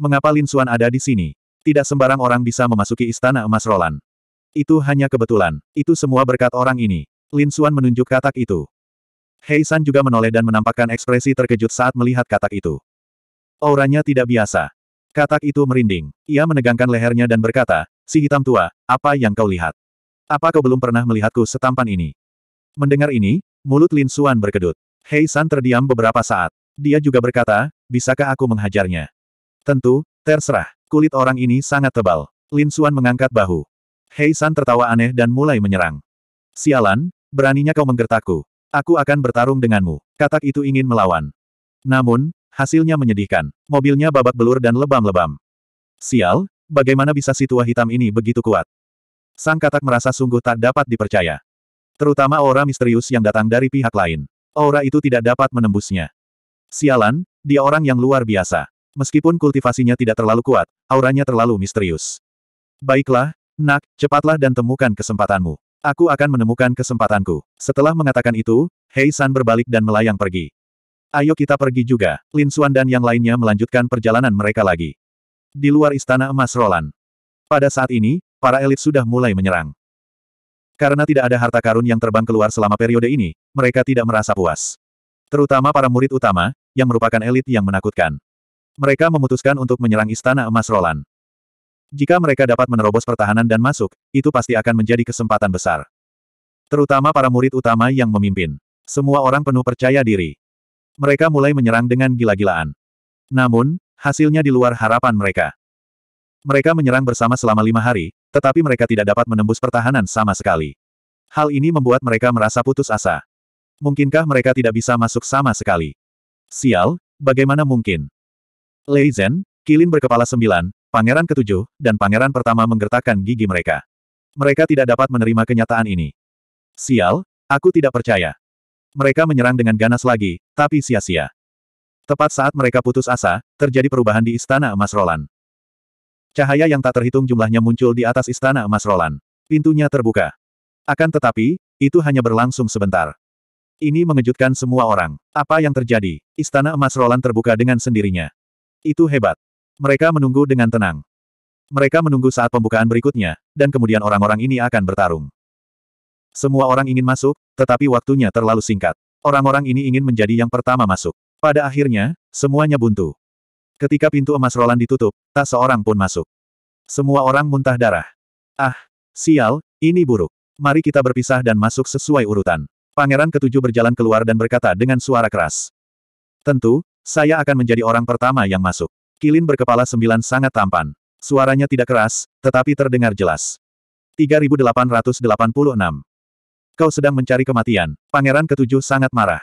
Mengapa Lin Xuan ada di sini? Tidak sembarang orang bisa memasuki istana emas Roland. Itu hanya kebetulan. Itu semua berkat orang ini. Lin Xuan menunjuk katak itu. Hei San juga menoleh dan menampakkan ekspresi terkejut saat melihat katak itu. Auranya tidak biasa. Katak itu merinding. Ia menegangkan lehernya dan berkata, Si hitam tua, apa yang kau lihat? Apa kau belum pernah melihatku setampan ini? Mendengar ini, mulut Lin Xuan berkedut. Hei San terdiam beberapa saat. Dia juga berkata, bisakah aku menghajarnya? Tentu, terserah. Kulit orang ini sangat tebal. Lin Suan mengangkat bahu. Hei San tertawa aneh dan mulai menyerang. Sialan, beraninya kau menggertakku. Aku akan bertarung denganmu. Katak itu ingin melawan. Namun, hasilnya menyedihkan. Mobilnya babak belur dan lebam-lebam. Sial, bagaimana bisa si tua hitam ini begitu kuat? Sang katak merasa sungguh tak dapat dipercaya. Terutama aura misterius yang datang dari pihak lain. Aura itu tidak dapat menembusnya. Sialan, dia orang yang luar biasa. Meskipun kultivasinya tidak terlalu kuat, auranya terlalu misterius. Baiklah, nak, cepatlah dan temukan kesempatanmu. Aku akan menemukan kesempatanku. Setelah mengatakan itu, Hei San berbalik dan melayang pergi. Ayo kita pergi juga. Lin Xuan dan yang lainnya melanjutkan perjalanan mereka lagi. Di luar istana emas Roland. Pada saat ini, para elit sudah mulai menyerang. Karena tidak ada harta karun yang terbang keluar selama periode ini, mereka tidak merasa puas. Terutama para murid utama, yang merupakan elit yang menakutkan. Mereka memutuskan untuk menyerang Istana Emas Roland. Jika mereka dapat menerobos pertahanan dan masuk, itu pasti akan menjadi kesempatan besar. Terutama para murid utama yang memimpin. Semua orang penuh percaya diri. Mereka mulai menyerang dengan gila-gilaan. Namun, hasilnya di luar harapan mereka. Mereka menyerang bersama selama lima hari, tetapi mereka tidak dapat menembus pertahanan sama sekali. Hal ini membuat mereka merasa putus asa. Mungkinkah mereka tidak bisa masuk sama sekali? Sial, bagaimana mungkin? Lei Zhen, Kilin berkepala sembilan, pangeran ketujuh, dan pangeran pertama menggertakkan gigi mereka. Mereka tidak dapat menerima kenyataan ini. Sial, aku tidak percaya. Mereka menyerang dengan ganas lagi, tapi sia-sia. Tepat saat mereka putus asa, terjadi perubahan di Istana Emas Roland. Cahaya yang tak terhitung jumlahnya muncul di atas Istana Emas Roland. Pintunya terbuka. Akan tetapi, itu hanya berlangsung sebentar. Ini mengejutkan semua orang. Apa yang terjadi? Istana Emas Roland terbuka dengan sendirinya. Itu hebat. Mereka menunggu dengan tenang. Mereka menunggu saat pembukaan berikutnya, dan kemudian orang-orang ini akan bertarung. Semua orang ingin masuk, tetapi waktunya terlalu singkat. Orang-orang ini ingin menjadi yang pertama masuk. Pada akhirnya, semuanya buntu. Ketika pintu emas Roland ditutup, tak seorang pun masuk. Semua orang muntah darah. Ah, sial, ini buruk. Mari kita berpisah dan masuk sesuai urutan. Pangeran ketujuh berjalan keluar dan berkata dengan suara keras. Tentu, saya akan menjadi orang pertama yang masuk. Kilin berkepala sembilan sangat tampan. Suaranya tidak keras, tetapi terdengar jelas. 3886. Kau sedang mencari kematian. Pangeran ketujuh sangat marah.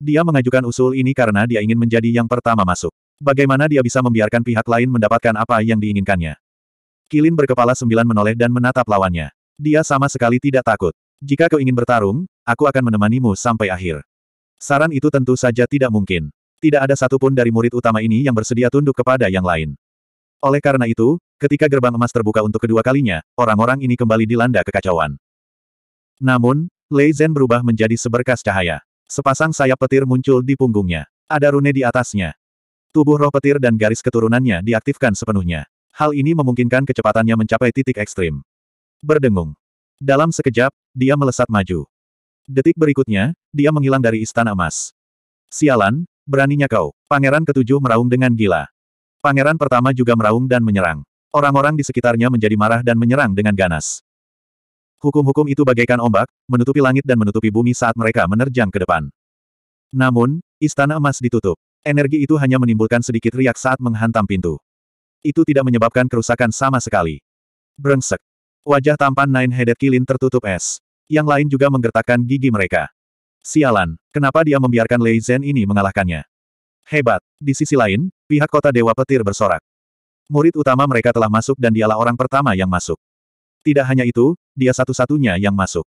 Dia mengajukan usul ini karena dia ingin menjadi yang pertama masuk. Bagaimana dia bisa membiarkan pihak lain mendapatkan apa yang diinginkannya? Kilin berkepala sembilan menoleh dan menatap lawannya. Dia sama sekali tidak takut. Jika kau ingin bertarung, aku akan menemanimu sampai akhir. Saran itu tentu saja tidak mungkin. Tidak ada satupun dari murid utama ini yang bersedia tunduk kepada yang lain. Oleh karena itu, ketika gerbang emas terbuka untuk kedua kalinya, orang-orang ini kembali dilanda kekacauan. Namun, Lei Zhen berubah menjadi seberkas cahaya. Sepasang sayap petir muncul di punggungnya. Ada rune di atasnya. Tubuh roh petir dan garis keturunannya diaktifkan sepenuhnya. Hal ini memungkinkan kecepatannya mencapai titik ekstrim. Berdengung. Dalam sekejap, dia melesat maju. Detik berikutnya, dia menghilang dari istana emas. Sialan, Beraninya kau. Pangeran ketujuh meraung dengan gila. Pangeran pertama juga meraung dan menyerang. Orang-orang di sekitarnya menjadi marah dan menyerang dengan ganas. Hukum-hukum itu bagaikan ombak, menutupi langit dan menutupi bumi saat mereka menerjang ke depan. Namun, istana emas ditutup. Energi itu hanya menimbulkan sedikit riak saat menghantam pintu. Itu tidak menyebabkan kerusakan sama sekali. Brengsek. Wajah tampan Nine Headed Kilin tertutup es. Yang lain juga menggertakkan gigi mereka. Sialan, kenapa dia membiarkan Lei Zhen ini mengalahkannya? Hebat. Di sisi lain, pihak kota Dewa Petir bersorak. Murid utama mereka telah masuk dan dialah orang pertama yang masuk. Tidak hanya itu, dia satu-satunya yang masuk.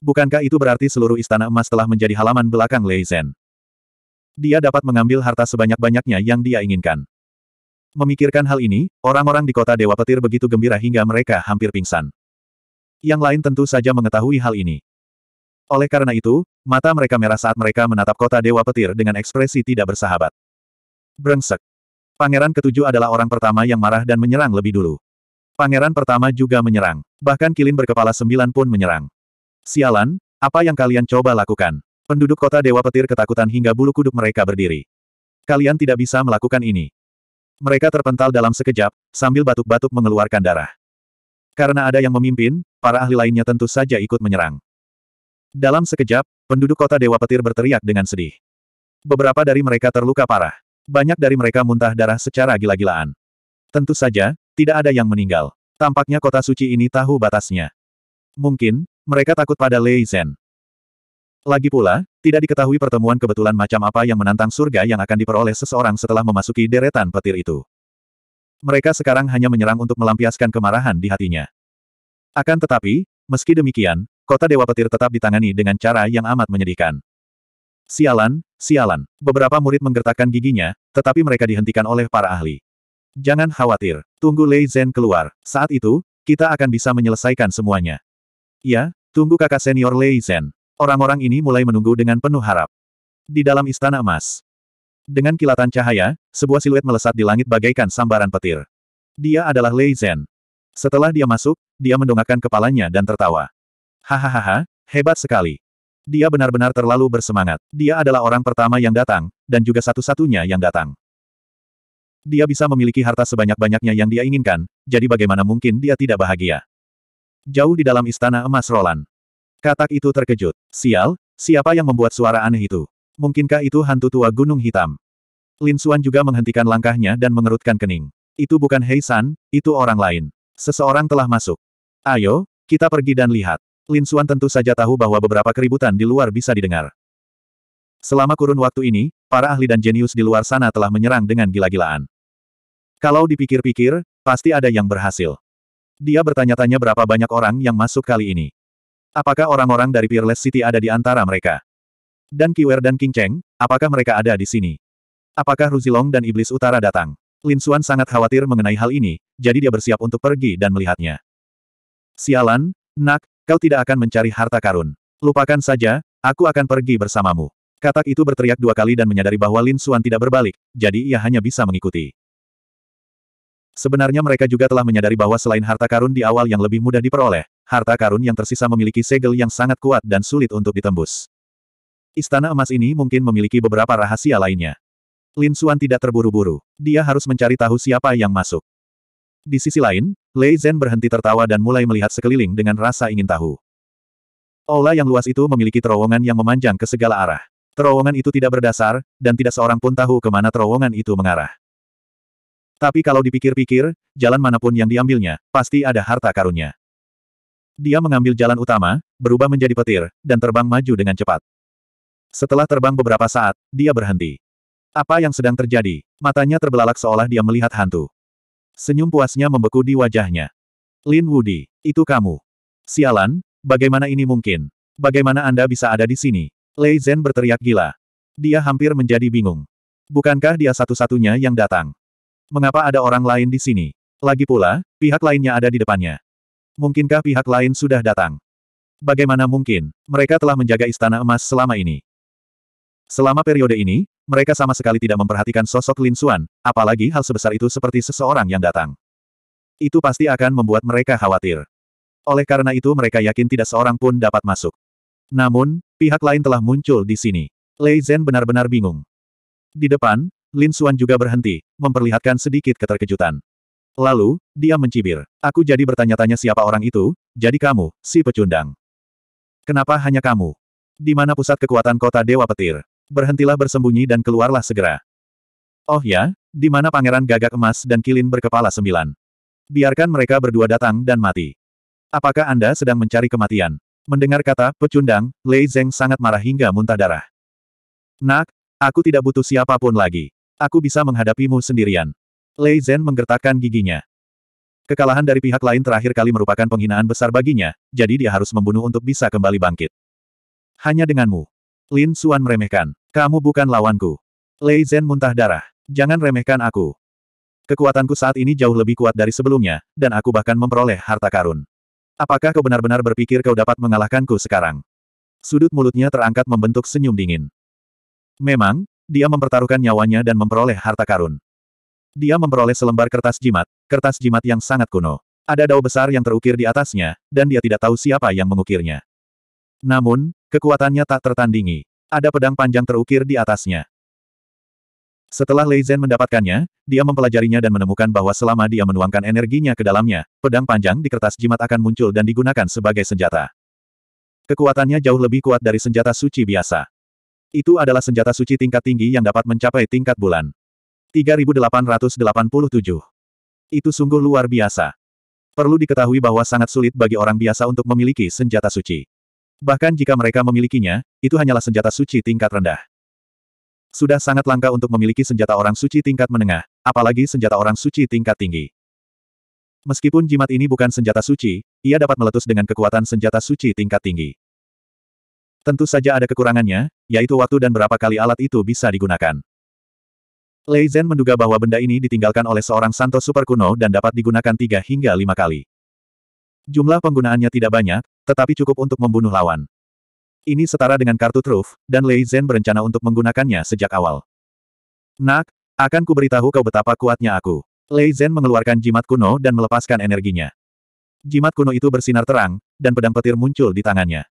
Bukankah itu berarti seluruh istana emas telah menjadi halaman belakang Lei Zhen? Dia dapat mengambil harta sebanyak-banyaknya yang dia inginkan. Memikirkan hal ini, orang-orang di kota Dewa Petir begitu gembira hingga mereka hampir pingsan. Yang lain tentu saja mengetahui hal ini. Oleh karena itu, mata mereka merah saat mereka menatap kota Dewa Petir dengan ekspresi tidak bersahabat. Brengsek. Pangeran ketujuh adalah orang pertama yang marah dan menyerang lebih dulu. Pangeran pertama juga menyerang. Bahkan kilin berkepala sembilan pun menyerang. Sialan, apa yang kalian coba lakukan? Penduduk kota Dewa Petir ketakutan hingga bulu kuduk mereka berdiri. Kalian tidak bisa melakukan ini. Mereka terpental dalam sekejap, sambil batuk-batuk mengeluarkan darah. Karena ada yang memimpin, para ahli lainnya tentu saja ikut menyerang. Dalam sekejap, penduduk kota Dewa Petir berteriak dengan sedih. Beberapa dari mereka terluka parah. Banyak dari mereka muntah darah secara gila-gilaan. Tentu saja, tidak ada yang meninggal. Tampaknya kota suci ini tahu batasnya. Mungkin, mereka takut pada Lei Zhen. Lagi pula, tidak diketahui pertemuan kebetulan macam apa yang menantang surga yang akan diperoleh seseorang setelah memasuki deretan petir itu. Mereka sekarang hanya menyerang untuk melampiaskan kemarahan di hatinya. Akan tetapi, meski demikian, Kota Dewa Petir tetap ditangani dengan cara yang amat menyedihkan. Sialan, sialan. Beberapa murid menggertakkan giginya, tetapi mereka dihentikan oleh para ahli. Jangan khawatir, tunggu Lei Zhen keluar. Saat itu, kita akan bisa menyelesaikan semuanya. Ya, tunggu kakak senior Lei Zhen. Orang-orang ini mulai menunggu dengan penuh harap. Di dalam istana emas. Dengan kilatan cahaya, sebuah siluet melesat di langit bagaikan sambaran petir. Dia adalah Lei Zhen. Setelah dia masuk, dia mendongakkan kepalanya dan tertawa. Hahaha, hebat sekali. Dia benar-benar terlalu bersemangat. Dia adalah orang pertama yang datang, dan juga satu-satunya yang datang. Dia bisa memiliki harta sebanyak-banyaknya yang dia inginkan, jadi bagaimana mungkin dia tidak bahagia? Jauh di dalam istana emas Roland. Katak itu terkejut. Sial, siapa yang membuat suara aneh itu? Mungkinkah itu hantu tua gunung hitam? Lin Xuan juga menghentikan langkahnya dan mengerutkan kening. Itu bukan Hei San, itu orang lain. Seseorang telah masuk. Ayo, kita pergi dan lihat. Lin Suan tentu saja tahu bahwa beberapa keributan di luar bisa didengar. Selama kurun waktu ini, para ahli dan jenius di luar sana telah menyerang dengan gila-gilaan. Kalau dipikir-pikir, pasti ada yang berhasil. Dia bertanya-tanya berapa banyak orang yang masuk kali ini. Apakah orang-orang dari Peerless City ada di antara mereka? Dan Kiwer dan King Cheng, apakah mereka ada di sini? Apakah Ruzilong dan Iblis Utara datang? Lin Suan sangat khawatir mengenai hal ini, jadi dia bersiap untuk pergi dan melihatnya. Sialan, Nak, Kau tidak akan mencari harta karun. Lupakan saja, aku akan pergi bersamamu. Katak itu berteriak dua kali dan menyadari bahwa Lin Xuan tidak berbalik, jadi ia hanya bisa mengikuti. Sebenarnya mereka juga telah menyadari bahwa selain harta karun di awal yang lebih mudah diperoleh, harta karun yang tersisa memiliki segel yang sangat kuat dan sulit untuk ditembus. Istana emas ini mungkin memiliki beberapa rahasia lainnya. Lin Xuan tidak terburu-buru. Dia harus mencari tahu siapa yang masuk. Di sisi lain, Lei Zhen berhenti tertawa dan mulai melihat sekeliling dengan rasa ingin tahu. Aula yang luas itu memiliki terowongan yang memanjang ke segala arah. Terowongan itu tidak berdasar, dan tidak seorang pun tahu ke mana terowongan itu mengarah. Tapi kalau dipikir-pikir, jalan manapun yang diambilnya, pasti ada harta karunnya. Dia mengambil jalan utama, berubah menjadi petir, dan terbang maju dengan cepat. Setelah terbang beberapa saat, dia berhenti. Apa yang sedang terjadi? Matanya terbelalak seolah dia melihat hantu. Senyum puasnya membeku di wajahnya. Lin Wudi, itu kamu. Sialan, bagaimana ini mungkin? Bagaimana Anda bisa ada di sini? Lei Zhen berteriak gila. Dia hampir menjadi bingung. Bukankah dia satu-satunya yang datang? Mengapa ada orang lain di sini? Lagi pula, pihak lainnya ada di depannya. Mungkinkah pihak lain sudah datang? Bagaimana mungkin, mereka telah menjaga istana emas selama ini. Selama periode ini, mereka sama sekali tidak memperhatikan sosok Lin Xuan, apalagi hal sebesar itu seperti seseorang yang datang. Itu pasti akan membuat mereka khawatir. Oleh karena itu mereka yakin tidak seorang pun dapat masuk. Namun, pihak lain telah muncul di sini. Lei Zhen benar-benar bingung. Di depan, Lin Xuan juga berhenti, memperlihatkan sedikit keterkejutan. Lalu, dia mencibir. Aku jadi bertanya-tanya siapa orang itu, jadi kamu, si pecundang. Kenapa hanya kamu? Di mana pusat kekuatan kota Dewa Petir? Berhentilah bersembunyi dan keluarlah segera. Oh ya, di mana pangeran gagak emas dan kilin berkepala sembilan? Biarkan mereka berdua datang dan mati. Apakah Anda sedang mencari kematian? Mendengar kata pecundang, Lei Zeng sangat marah hingga muntah darah. Nak, aku tidak butuh siapapun lagi. Aku bisa menghadapimu sendirian. Lei Zeng menggertakkan giginya. Kekalahan dari pihak lain terakhir kali merupakan penghinaan besar baginya, jadi dia harus membunuh untuk bisa kembali bangkit. Hanya denganmu. Lin Xuan meremehkan. Kamu bukan lawanku. Lei Zhen muntah darah. Jangan remehkan aku. Kekuatanku saat ini jauh lebih kuat dari sebelumnya, dan aku bahkan memperoleh harta karun. Apakah kau benar-benar berpikir kau dapat mengalahkanku sekarang? Sudut mulutnya terangkat membentuk senyum dingin. Memang, dia mempertaruhkan nyawanya dan memperoleh harta karun. Dia memperoleh selembar kertas jimat, kertas jimat yang sangat kuno. Ada dao besar yang terukir di atasnya, dan dia tidak tahu siapa yang mengukirnya. Namun, kekuatannya tak tertandingi. Ada pedang panjang terukir di atasnya. Setelah Lei Zhen mendapatkannya, dia mempelajarinya dan menemukan bahwa selama dia menuangkan energinya ke dalamnya, pedang panjang di kertas jimat akan muncul dan digunakan sebagai senjata. Kekuatannya jauh lebih kuat dari senjata suci biasa. Itu adalah senjata suci tingkat tinggi yang dapat mencapai tingkat bulan. 3887. Itu sungguh luar biasa. Perlu diketahui bahwa sangat sulit bagi orang biasa untuk memiliki senjata suci. Bahkan jika mereka memilikinya, itu hanyalah senjata suci tingkat rendah. Sudah sangat langka untuk memiliki senjata orang suci tingkat menengah, apalagi senjata orang suci tingkat tinggi. Meskipun jimat ini bukan senjata suci, ia dapat meletus dengan kekuatan senjata suci tingkat tinggi. Tentu saja ada kekurangannya, yaitu waktu dan berapa kali alat itu bisa digunakan. Lei Zhen menduga bahwa benda ini ditinggalkan oleh seorang santo super kuno dan dapat digunakan tiga hingga lima kali. Jumlah penggunaannya tidak banyak, tetapi cukup untuk membunuh lawan. Ini setara dengan kartu truf, dan Lei Zhen berencana untuk menggunakannya sejak awal. Nak, akan kuberitahu kau betapa kuatnya aku. Lei Zhen mengeluarkan jimat kuno dan melepaskan energinya. Jimat kuno itu bersinar terang, dan pedang petir muncul di tangannya.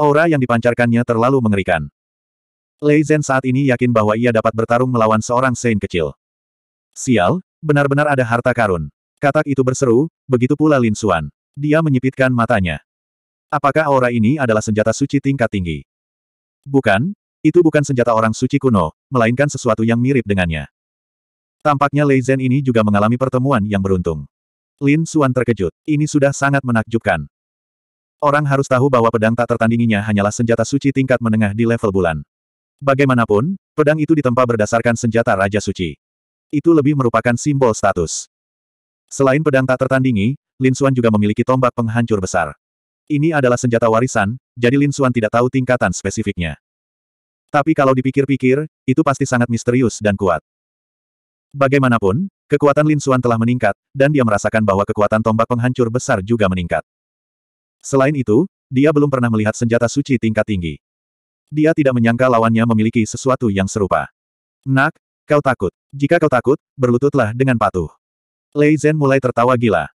Aura yang dipancarkannya terlalu mengerikan. Lei Zhen saat ini yakin bahwa ia dapat bertarung melawan seorang Sein kecil. Sial, benar-benar ada harta karun. Katak itu berseru, begitu pula Lin Suan. Dia menyipitkan matanya. Apakah aura ini adalah senjata suci tingkat tinggi? Bukan, itu bukan senjata orang suci kuno, melainkan sesuatu yang mirip dengannya. Tampaknya Lei Zhen ini juga mengalami pertemuan yang beruntung. Lin Suan terkejut. Ini sudah sangat menakjubkan. Orang harus tahu bahwa pedang tak tertandinginya hanyalah senjata suci tingkat menengah di level bulan. Bagaimanapun, pedang itu ditempa berdasarkan senjata Raja Suci. Itu lebih merupakan simbol status. Selain pedang tak tertandingi, Lin Xuan juga memiliki tombak penghancur besar. Ini adalah senjata warisan, jadi Lin Xuan tidak tahu tingkatan spesifiknya. Tapi kalau dipikir-pikir, itu pasti sangat misterius dan kuat. Bagaimanapun, kekuatan Lin Xuan telah meningkat, dan dia merasakan bahwa kekuatan tombak penghancur besar juga meningkat. Selain itu, dia belum pernah melihat senjata suci tingkat tinggi. Dia tidak menyangka lawannya memiliki sesuatu yang serupa. Nak, kau takut. Jika kau takut, berlututlah dengan patuh. Lei Zhen mulai tertawa gila.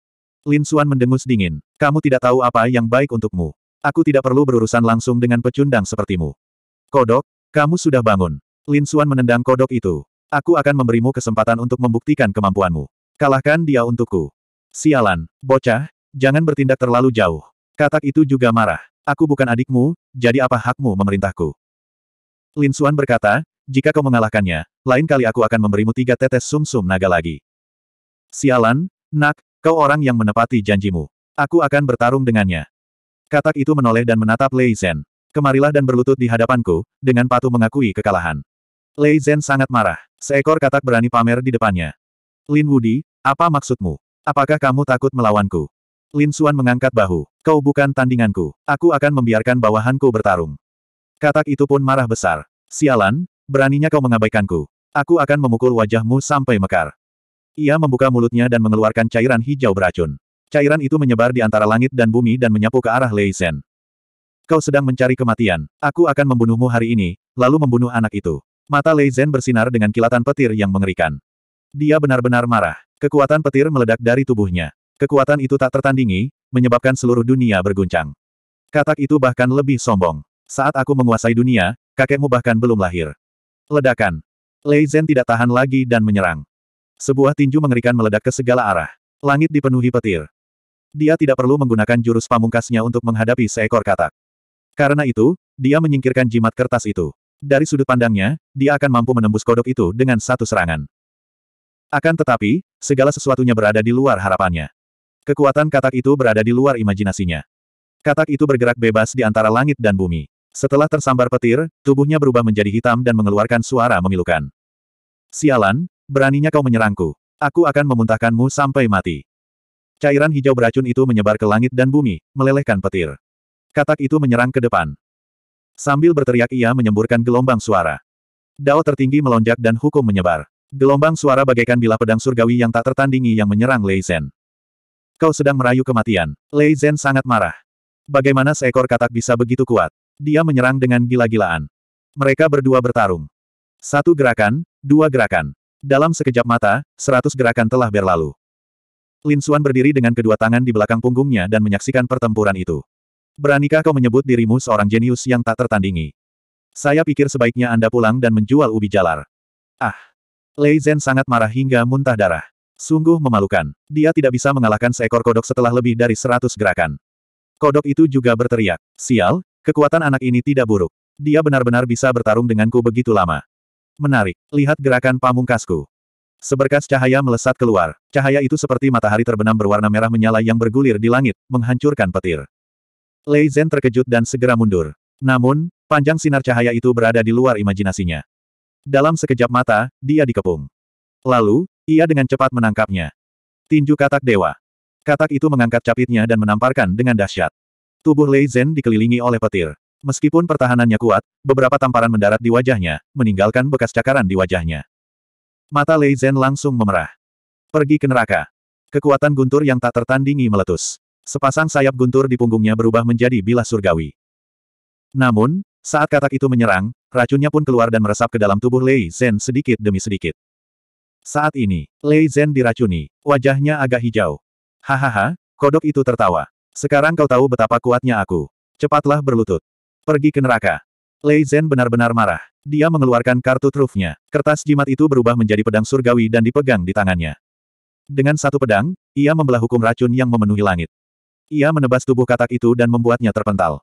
Lin Suan mendengus dingin. Kamu tidak tahu apa yang baik untukmu. Aku tidak perlu berurusan langsung dengan pecundang sepertimu. Kodok, kamu sudah bangun. Lin Suan menendang kodok itu. Aku akan memberimu kesempatan untuk membuktikan kemampuanmu. Kalahkan dia untukku. Sialan, bocah, jangan bertindak terlalu jauh. Katak itu juga marah. Aku bukan adikmu, jadi apa hakmu memerintahku? Lin Suan berkata, jika kau mengalahkannya, lain kali aku akan memberimu tiga tetes sumsum -sum naga lagi. Sialan, nak, Kau orang yang menepati janjimu. Aku akan bertarung dengannya. Katak itu menoleh dan menatap Lei Zhen. Kemarilah dan berlutut di hadapanku, dengan patuh mengakui kekalahan. Lei Zhen sangat marah. Seekor katak berani pamer di depannya. Lin Wudi, apa maksudmu? Apakah kamu takut melawanku? Lin Xuan mengangkat bahu. Kau bukan tandinganku. Aku akan membiarkan bawahanku bertarung. Katak itu pun marah besar. Sialan, beraninya kau mengabaikanku. Aku akan memukul wajahmu sampai mekar. Ia membuka mulutnya dan mengeluarkan cairan hijau beracun. Cairan itu menyebar di antara langit dan bumi dan menyapu ke arah Lei Zhen. Kau sedang mencari kematian. Aku akan membunuhmu hari ini, lalu membunuh anak itu. Mata Lei Zhen bersinar dengan kilatan petir yang mengerikan. Dia benar-benar marah. Kekuatan petir meledak dari tubuhnya. Kekuatan itu tak tertandingi, menyebabkan seluruh dunia berguncang. Katak itu bahkan lebih sombong. Saat aku menguasai dunia, kakekmu bahkan belum lahir. Ledakan. Lei Zhen tidak tahan lagi dan menyerang. Sebuah tinju mengerikan meledak ke segala arah. Langit dipenuhi petir. Dia tidak perlu menggunakan jurus pamungkasnya untuk menghadapi seekor katak. Karena itu, dia menyingkirkan jimat kertas itu. Dari sudut pandangnya, dia akan mampu menembus kodok itu dengan satu serangan. Akan tetapi, segala sesuatunya berada di luar harapannya. Kekuatan katak itu berada di luar imajinasinya. Katak itu bergerak bebas di antara langit dan bumi. Setelah tersambar petir, tubuhnya berubah menjadi hitam dan mengeluarkan suara memilukan. Sialan, Beraninya kau menyerangku. Aku akan memuntahkanmu sampai mati. Cairan hijau beracun itu menyebar ke langit dan bumi, melelehkan petir. Katak itu menyerang ke depan. Sambil berteriak ia menyemburkan gelombang suara. Dao tertinggi melonjak dan hukum menyebar. Gelombang suara bagaikan bila pedang surgawi yang tak tertandingi yang menyerang Lei Zhen. Kau sedang merayu kematian. Lei Zhen sangat marah. Bagaimana seekor katak bisa begitu kuat? Dia menyerang dengan gila-gilaan. Mereka berdua bertarung. Satu gerakan, dua gerakan. Dalam sekejap mata, seratus gerakan telah berlalu. Lin Xuan berdiri dengan kedua tangan di belakang punggungnya dan menyaksikan pertempuran itu. Beranikah kau menyebut dirimu seorang jenius yang tak tertandingi? Saya pikir sebaiknya Anda pulang dan menjual ubi jalar. Ah! Lei Zhen sangat marah hingga muntah darah. Sungguh memalukan. Dia tidak bisa mengalahkan seekor kodok setelah lebih dari seratus gerakan. Kodok itu juga berteriak. Sial, kekuatan anak ini tidak buruk. Dia benar-benar bisa bertarung denganku begitu lama. Menarik. Lihat gerakan pamungkasku. Seberkas cahaya melesat keluar. Cahaya itu seperti matahari terbenam berwarna merah menyala yang bergulir di langit, menghancurkan petir. Lei Zhen terkejut dan segera mundur. Namun, panjang sinar cahaya itu berada di luar imajinasinya. Dalam sekejap mata, dia dikepung. Lalu, ia dengan cepat menangkapnya. Tinju katak dewa. Katak itu mengangkat capitnya dan menamparkan dengan dahsyat. Tubuh Lei Zhen dikelilingi oleh petir. Meskipun pertahanannya kuat, beberapa tamparan mendarat di wajahnya, meninggalkan bekas cakaran di wajahnya. Mata Lei Zhen langsung memerah. Pergi ke neraka. Kekuatan guntur yang tak tertandingi meletus. Sepasang sayap guntur di punggungnya berubah menjadi bilah surgawi. Namun, saat katak itu menyerang, racunnya pun keluar dan meresap ke dalam tubuh Lei Zhen sedikit demi sedikit. Saat ini, Lei Zhen diracuni, wajahnya agak hijau. Hahaha, kodok itu tertawa. Sekarang kau tahu betapa kuatnya aku. Cepatlah berlutut. Pergi ke neraka. Lei Zhen benar-benar marah. Dia mengeluarkan kartu trufnya. Kertas jimat itu berubah menjadi pedang surgawi dan dipegang di tangannya. Dengan satu pedang, ia membelah hukum racun yang memenuhi langit. Ia menebas tubuh katak itu dan membuatnya terpental.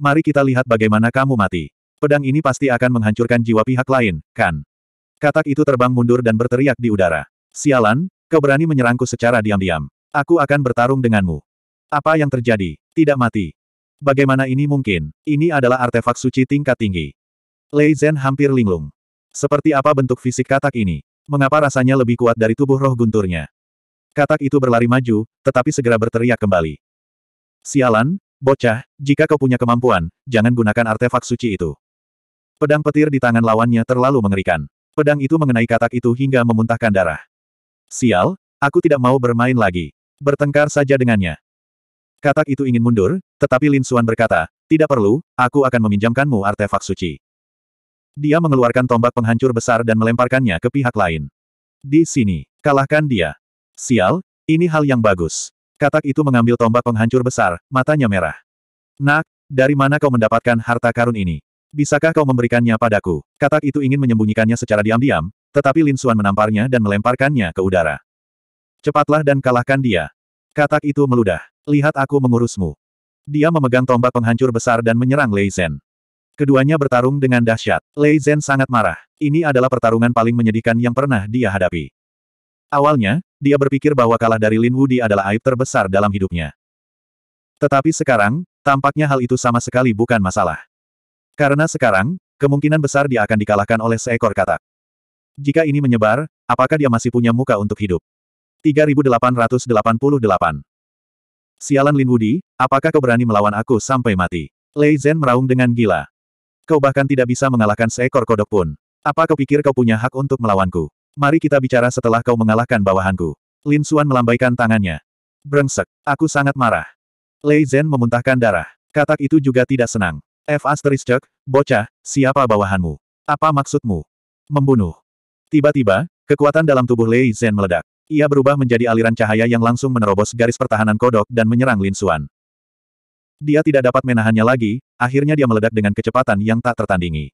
Mari kita lihat bagaimana kamu mati. Pedang ini pasti akan menghancurkan jiwa pihak lain, kan? Katak itu terbang mundur dan berteriak di udara. Sialan, kau berani menyerangku secara diam-diam. Aku akan bertarung denganmu. Apa yang terjadi? Tidak mati. Bagaimana ini mungkin? Ini adalah artefak suci tingkat tinggi. Lei Zhen hampir linglung. Seperti apa bentuk fisik katak ini? Mengapa rasanya lebih kuat dari tubuh roh gunturnya? Katak itu berlari maju, tetapi segera berteriak kembali. Sialan, bocah, jika kau punya kemampuan, jangan gunakan artefak suci itu. Pedang petir di tangan lawannya terlalu mengerikan. Pedang itu mengenai katak itu hingga memuntahkan darah. Sial, aku tidak mau bermain lagi. Bertengkar saja dengannya. Katak itu ingin mundur, tetapi Lin Xuan berkata, tidak perlu, aku akan meminjamkanmu artefak suci. Dia mengeluarkan tombak penghancur besar dan melemparkannya ke pihak lain. Di sini, kalahkan dia. Sial, ini hal yang bagus. Katak itu mengambil tombak penghancur besar, matanya merah. Nak, dari mana kau mendapatkan harta karun ini? Bisakah kau memberikannya padaku? Katak itu ingin menyembunyikannya secara diam-diam, tetapi Lin Xuan menamparnya dan melemparkannya ke udara. Cepatlah dan kalahkan dia. Katak itu meludah. Lihat aku mengurusmu. Dia memegang tombak penghancur besar dan menyerang Lei Zhen. Keduanya bertarung dengan dahsyat. Lei Zhen sangat marah. Ini adalah pertarungan paling menyedihkan yang pernah dia hadapi. Awalnya, dia berpikir bahwa kalah dari Lin Wudi adalah aib terbesar dalam hidupnya. Tetapi sekarang, tampaknya hal itu sama sekali bukan masalah. Karena sekarang, kemungkinan besar dia akan dikalahkan oleh seekor katak. Jika ini menyebar, apakah dia masih punya muka untuk hidup? 3888 Sialan Lin Wudi, apakah kau berani melawan aku sampai mati? Lei Zhen meraung dengan gila. Kau bahkan tidak bisa mengalahkan seekor kodok pun. Apa kau pikir kau punya hak untuk melawanku? Mari kita bicara setelah kau mengalahkan bawahanku. Lin Xuan melambaikan tangannya. Brengsek, aku sangat marah. Lei Zhen memuntahkan darah. Katak itu juga tidak senang. F asterisk, bocah, siapa bawahanmu? Apa maksudmu? Membunuh. Tiba-tiba, kekuatan dalam tubuh Lei Zhen meledak. Ia berubah menjadi aliran cahaya yang langsung menerobos garis pertahanan kodok dan menyerang Lin Xuan. Dia tidak dapat menahannya lagi, akhirnya dia meledak dengan kecepatan yang tak tertandingi.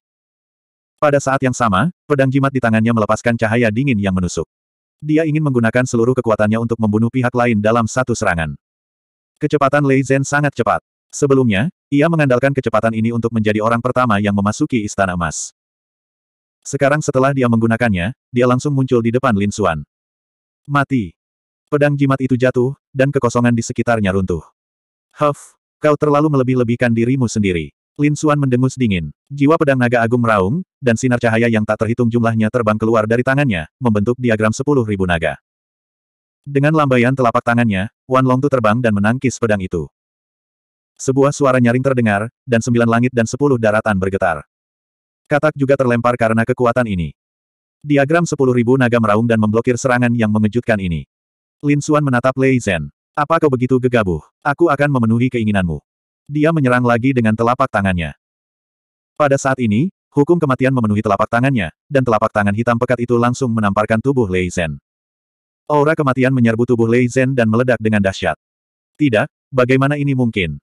Pada saat yang sama, pedang jimat di tangannya melepaskan cahaya dingin yang menusuk. Dia ingin menggunakan seluruh kekuatannya untuk membunuh pihak lain dalam satu serangan. Kecepatan Lei Zhen sangat cepat. Sebelumnya, ia mengandalkan kecepatan ini untuk menjadi orang pertama yang memasuki Istana Emas. Sekarang setelah dia menggunakannya, dia langsung muncul di depan Lin Xuan. Mati. Pedang jimat itu jatuh, dan kekosongan di sekitarnya runtuh. Huff, kau terlalu melebih-lebihkan dirimu sendiri. Lin Suan mendengus dingin. Jiwa pedang naga agung meraung, dan sinar cahaya yang tak terhitung jumlahnya terbang keluar dari tangannya, membentuk diagram sepuluh ribu naga. Dengan lambaian telapak tangannya, Wan Long tu terbang dan menangkis pedang itu. Sebuah suara nyaring terdengar, dan sembilan langit dan sepuluh daratan bergetar. Katak juga terlempar karena kekuatan ini. Diagram 10.000 naga meraung dan memblokir serangan yang mengejutkan ini. Lin Xuan menatap Lei Zhen. Apa kau begitu gegabah? Aku akan memenuhi keinginanmu. Dia menyerang lagi dengan telapak tangannya. Pada saat ini, hukum kematian memenuhi telapak tangannya, dan telapak tangan hitam pekat itu langsung menamparkan tubuh Lei Zhen. Aura kematian menyerbu tubuh Lei Zhen dan meledak dengan dahsyat. Tidak, bagaimana ini mungkin?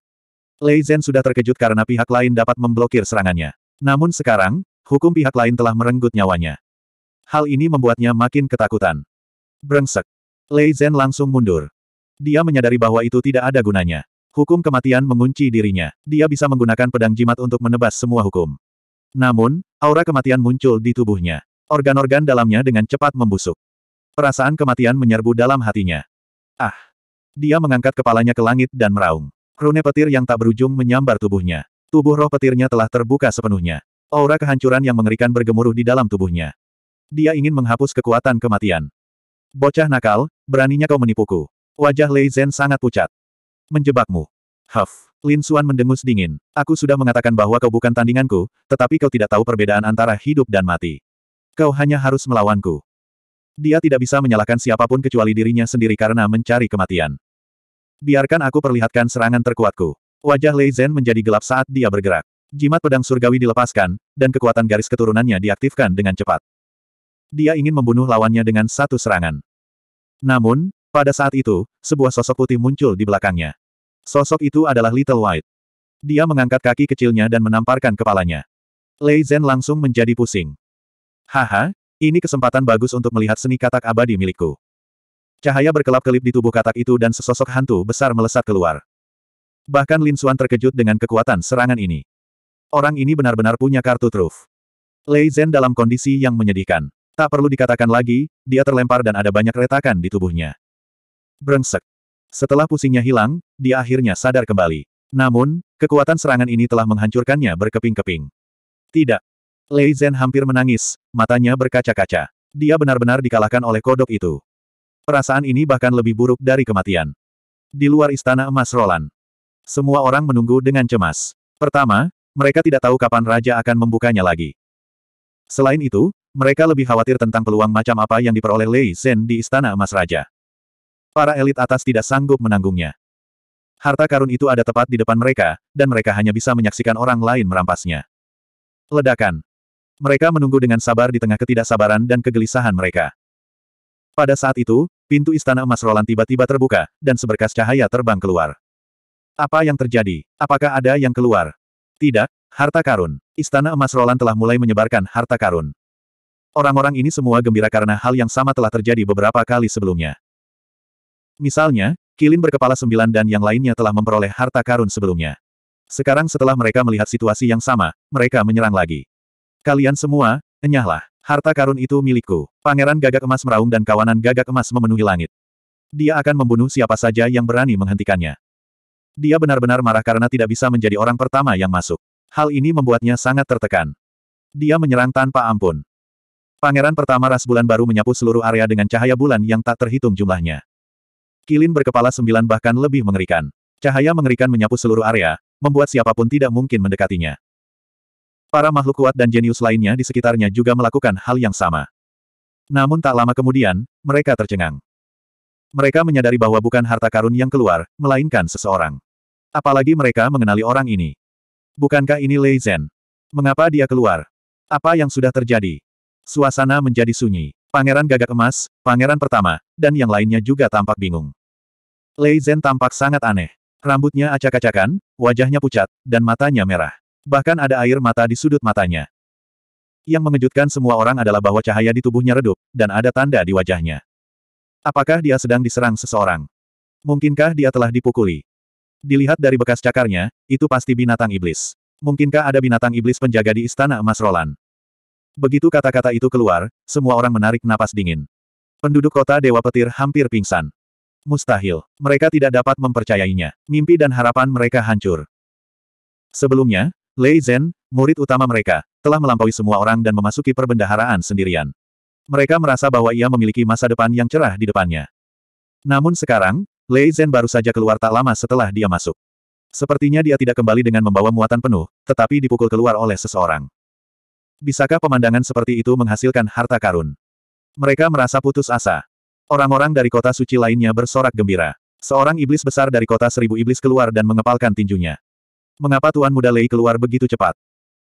Lei Zhen sudah terkejut karena pihak lain dapat memblokir serangannya. Namun sekarang, hukum pihak lain telah merenggut nyawanya. Hal ini membuatnya makin ketakutan. Brengsek. Lei Zhen langsung mundur. Dia menyadari bahwa itu tidak ada gunanya. Hukum kematian mengunci dirinya. Dia bisa menggunakan pedang jimat untuk menebas semua hukum. Namun, aura kematian muncul di tubuhnya. Organ-organ dalamnya dengan cepat membusuk. Perasaan kematian menyerbu dalam hatinya. Ah! Dia mengangkat kepalanya ke langit dan meraung. Rune petir yang tak berujung menyambar tubuhnya. Tubuh roh petirnya telah terbuka sepenuhnya. Aura kehancuran yang mengerikan bergemuruh di dalam tubuhnya dia ingin menghapus kekuatan kematian. Bocah nakal, beraninya kau menipuku. Wajah Lei Zhen sangat pucat. Menjebakmu. Huff. Lin Xuan mendengus dingin. Aku sudah mengatakan bahwa kau bukan tandinganku, tetapi kau tidak tahu perbedaan antara hidup dan mati. Kau hanya harus melawanku. Dia tidak bisa menyalahkan siapapun kecuali dirinya sendiri karena mencari kematian. Biarkan aku perlihatkan serangan terkuatku. Wajah Lei Zhen menjadi gelap saat dia bergerak. Jimat pedang surgawi dilepaskan, dan kekuatan garis keturunannya diaktifkan dengan cepat dia ingin membunuh lawannya dengan satu serangan. Namun, pada saat itu, sebuah sosok putih muncul di belakangnya. Sosok itu adalah Little White. Dia mengangkat kaki kecilnya dan menamparkan kepalanya. Lei Zhen langsung menjadi pusing. Haha, ini kesempatan bagus untuk melihat seni katak abadi milikku. Cahaya berkelap-kelip di tubuh katak itu dan sesosok hantu besar melesat keluar. Bahkan Lin Xuan terkejut dengan kekuatan serangan ini. Orang ini benar-benar punya kartu truf. Lei Zhen dalam kondisi yang menyedihkan. Tak perlu dikatakan lagi, dia terlempar dan ada banyak retakan di tubuhnya. Brengsek. Setelah pusingnya hilang, dia akhirnya sadar kembali. Namun, kekuatan serangan ini telah menghancurkannya berkeping-keping. Tidak. Lei Zhen hampir menangis, matanya berkaca-kaca. Dia benar-benar dikalahkan oleh kodok itu. Perasaan ini bahkan lebih buruk dari kematian. Di luar istana emas Roland. Semua orang menunggu dengan cemas. Pertama, mereka tidak tahu kapan raja akan membukanya lagi. Selain itu, mereka lebih khawatir tentang peluang macam apa yang diperoleh Lei Zhen di Istana Emas Raja. Para elit atas tidak sanggup menanggungnya. Harta karun itu ada tepat di depan mereka, dan mereka hanya bisa menyaksikan orang lain merampasnya. Ledakan. Mereka menunggu dengan sabar di tengah ketidaksabaran dan kegelisahan mereka. Pada saat itu, pintu Istana Emas Roland tiba-tiba terbuka, dan seberkas cahaya terbang keluar. Apa yang terjadi? Apakah ada yang keluar? Tidak, harta karun. Istana Emas Roland telah mulai menyebarkan harta karun. Orang-orang ini semua gembira karena hal yang sama telah terjadi beberapa kali sebelumnya. Misalnya, Kilin berkepala sembilan dan yang lainnya telah memperoleh harta karun sebelumnya. Sekarang setelah mereka melihat situasi yang sama, mereka menyerang lagi. Kalian semua, enyahlah. Harta karun itu milikku. Pangeran gagak emas meraung dan kawanan gagak emas memenuhi langit. Dia akan membunuh siapa saja yang berani menghentikannya. Dia benar-benar marah karena tidak bisa menjadi orang pertama yang masuk. Hal ini membuatnya sangat tertekan. Dia menyerang tanpa ampun. Pangeran pertama ras bulan baru menyapu seluruh area dengan cahaya bulan yang tak terhitung jumlahnya. Kilin berkepala sembilan bahkan lebih mengerikan. Cahaya mengerikan menyapu seluruh area, membuat siapapun tidak mungkin mendekatinya. Para makhluk kuat dan jenius lainnya di sekitarnya juga melakukan hal yang sama. Namun tak lama kemudian, mereka tercengang. Mereka menyadari bahwa bukan harta karun yang keluar, melainkan seseorang. Apalagi mereka mengenali orang ini. Bukankah ini Lei Zhen? Mengapa dia keluar? Apa yang sudah terjadi? Suasana menjadi sunyi. Pangeran gagak emas, pangeran pertama, dan yang lainnya juga tampak bingung. Lei Zhen tampak sangat aneh. Rambutnya acak-acakan, wajahnya pucat, dan matanya merah. Bahkan ada air mata di sudut matanya. Yang mengejutkan semua orang adalah bahwa cahaya di tubuhnya redup, dan ada tanda di wajahnya. Apakah dia sedang diserang seseorang? Mungkinkah dia telah dipukuli? Dilihat dari bekas cakarnya, itu pasti binatang iblis. Mungkinkah ada binatang iblis penjaga di istana emas Roland? Begitu kata-kata itu keluar, semua orang menarik napas dingin. Penduduk kota Dewa Petir hampir pingsan. Mustahil. Mereka tidak dapat mempercayainya. Mimpi dan harapan mereka hancur. Sebelumnya, Lei Zhen, murid utama mereka, telah melampaui semua orang dan memasuki perbendaharaan sendirian. Mereka merasa bahwa ia memiliki masa depan yang cerah di depannya. Namun sekarang, Lei Zhen baru saja keluar tak lama setelah dia masuk. Sepertinya dia tidak kembali dengan membawa muatan penuh, tetapi dipukul keluar oleh seseorang bisakah pemandangan seperti itu menghasilkan harta karun? Mereka merasa putus asa. Orang-orang dari kota suci lainnya bersorak gembira. Seorang iblis besar dari kota seribu iblis keluar dan mengepalkan tinjunya. Mengapa Tuan Muda Lei keluar begitu cepat?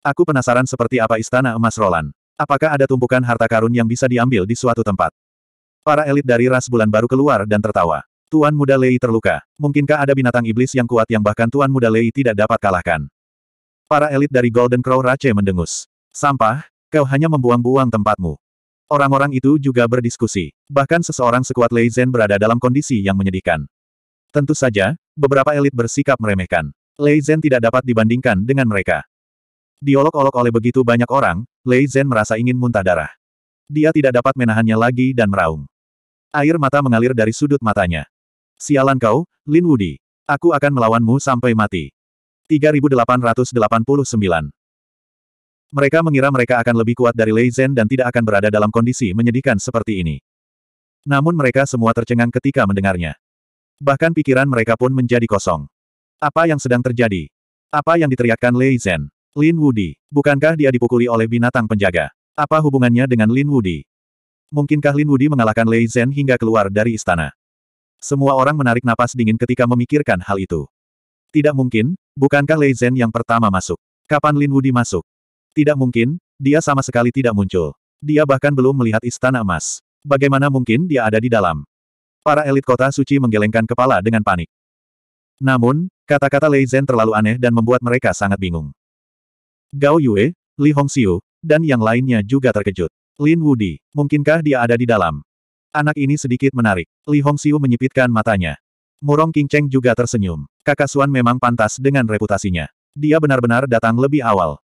Aku penasaran seperti apa istana emas Roland. Apakah ada tumpukan harta karun yang bisa diambil di suatu tempat? Para elit dari ras bulan baru keluar dan tertawa. Tuan Muda Lei terluka. Mungkinkah ada binatang iblis yang kuat yang bahkan Tuan Muda Lei tidak dapat kalahkan? Para elit dari Golden Crow Rache mendengus. Sampah, kau hanya membuang-buang tempatmu. Orang-orang itu juga berdiskusi. Bahkan seseorang sekuat Lei Zhen berada dalam kondisi yang menyedihkan. Tentu saja, beberapa elit bersikap meremehkan. Lei Zhen tidak dapat dibandingkan dengan mereka. Diolok-olok oleh begitu banyak orang, Lei Zhen merasa ingin muntah darah. Dia tidak dapat menahannya lagi dan meraung. Air mata mengalir dari sudut matanya. Sialan kau, Lin Wudi. Aku akan melawanmu sampai mati. 3889 mereka mengira mereka akan lebih kuat dari Lei Zhen dan tidak akan berada dalam kondisi menyedihkan seperti ini. Namun mereka semua tercengang ketika mendengarnya. Bahkan pikiran mereka pun menjadi kosong. Apa yang sedang terjadi? Apa yang diteriakkan Lei Zhen? Lin Wudi, bukankah dia dipukuli oleh binatang penjaga? Apa hubungannya dengan Lin Wudi? Mungkinkah Lin Wudi mengalahkan Lei Zhen hingga keluar dari istana? Semua orang menarik napas dingin ketika memikirkan hal itu. Tidak mungkin, bukankah Lei Zhen yang pertama masuk? Kapan Lin Wudi masuk? Tidak mungkin, dia sama sekali tidak muncul. Dia bahkan belum melihat istana emas. Bagaimana mungkin dia ada di dalam? Para elit kota suci menggelengkan kepala dengan panik. Namun, kata-kata Lei Zhen terlalu aneh dan membuat mereka sangat bingung. Gao Yue, Li Hongxiu, dan yang lainnya juga terkejut. Lin Wudi, mungkinkah dia ada di dalam? Anak ini sedikit menarik. Li Hongxiu menyipitkan matanya. Murong Cheng juga tersenyum. Kakak Suan memang pantas dengan reputasinya. Dia benar-benar datang lebih awal.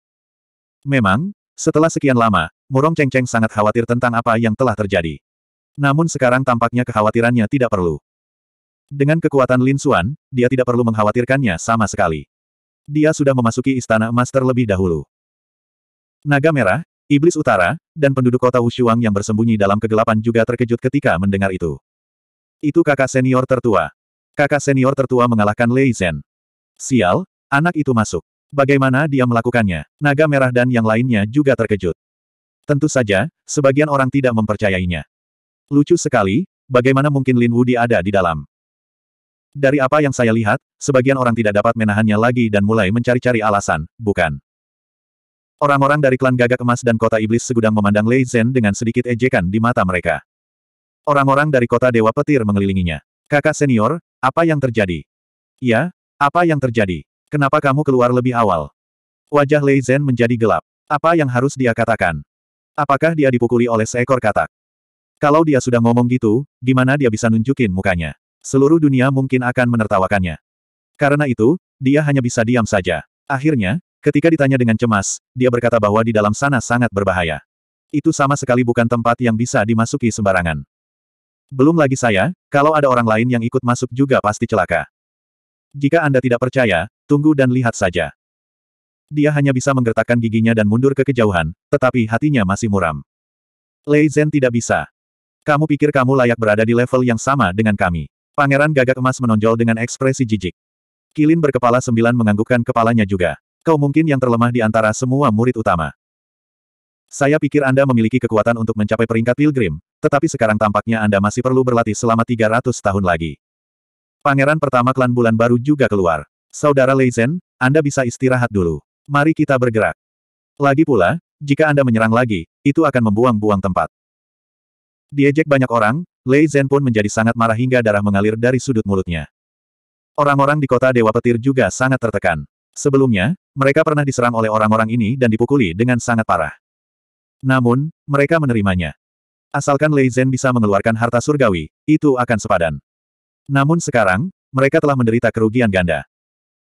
Memang, setelah sekian lama, Murong Cheng Cheng sangat khawatir tentang apa yang telah terjadi. Namun sekarang tampaknya kekhawatirannya tidak perlu. Dengan kekuatan Lin Xuan, dia tidak perlu mengkhawatirkannya sama sekali. Dia sudah memasuki istana emas terlebih dahulu. Naga Merah, Iblis Utara, dan penduduk kota Wushuang yang bersembunyi dalam kegelapan juga terkejut ketika mendengar itu. Itu kakak senior tertua. Kakak senior tertua mengalahkan Lei Zhen. Sial, anak itu masuk. Bagaimana dia melakukannya? Naga merah dan yang lainnya juga terkejut. Tentu saja, sebagian orang tidak mempercayainya. Lucu sekali, bagaimana mungkin Lin Wudi ada di dalam? Dari apa yang saya lihat, sebagian orang tidak dapat menahannya lagi dan mulai mencari-cari alasan, bukan? Orang-orang dari klan gagak emas dan kota iblis segudang memandang Lei Zhen dengan sedikit ejekan di mata mereka. Orang-orang dari kota dewa petir mengelilinginya. Kakak senior, apa yang terjadi? Ya, apa yang terjadi? Kenapa kamu keluar lebih awal? Wajah Lei Zhen menjadi gelap. Apa yang harus dia katakan? Apakah dia dipukuli oleh seekor katak? Kalau dia sudah ngomong gitu, gimana dia bisa nunjukin mukanya? Seluruh dunia mungkin akan menertawakannya. Karena itu, dia hanya bisa diam saja. Akhirnya, ketika ditanya dengan cemas, dia berkata bahwa di dalam sana sangat berbahaya. Itu sama sekali bukan tempat yang bisa dimasuki sembarangan. Belum lagi saya, kalau ada orang lain yang ikut masuk juga pasti celaka. Jika Anda tidak percaya, Tunggu dan lihat saja. Dia hanya bisa menggertakkan giginya dan mundur ke kejauhan, tetapi hatinya masih muram. Lei Zhen tidak bisa. Kamu pikir kamu layak berada di level yang sama dengan kami. Pangeran gagak emas menonjol dengan ekspresi jijik. Kilin berkepala sembilan menganggukkan kepalanya juga. Kau mungkin yang terlemah di antara semua murid utama. Saya pikir Anda memiliki kekuatan untuk mencapai peringkat pilgrim, tetapi sekarang tampaknya Anda masih perlu berlatih selama 300 tahun lagi. Pangeran pertama klan bulan baru juga keluar. Saudara Leizen, Anda bisa istirahat dulu. Mari kita bergerak. Lagi pula, jika Anda menyerang lagi, itu akan membuang-buang tempat. Diejek banyak orang, Lei Zhen pun menjadi sangat marah hingga darah mengalir dari sudut mulutnya. Orang-orang di kota Dewa Petir juga sangat tertekan. Sebelumnya, mereka pernah diserang oleh orang-orang ini dan dipukuli dengan sangat parah. Namun, mereka menerimanya. Asalkan Lei Zhen bisa mengeluarkan harta surgawi, itu akan sepadan. Namun sekarang, mereka telah menderita kerugian ganda.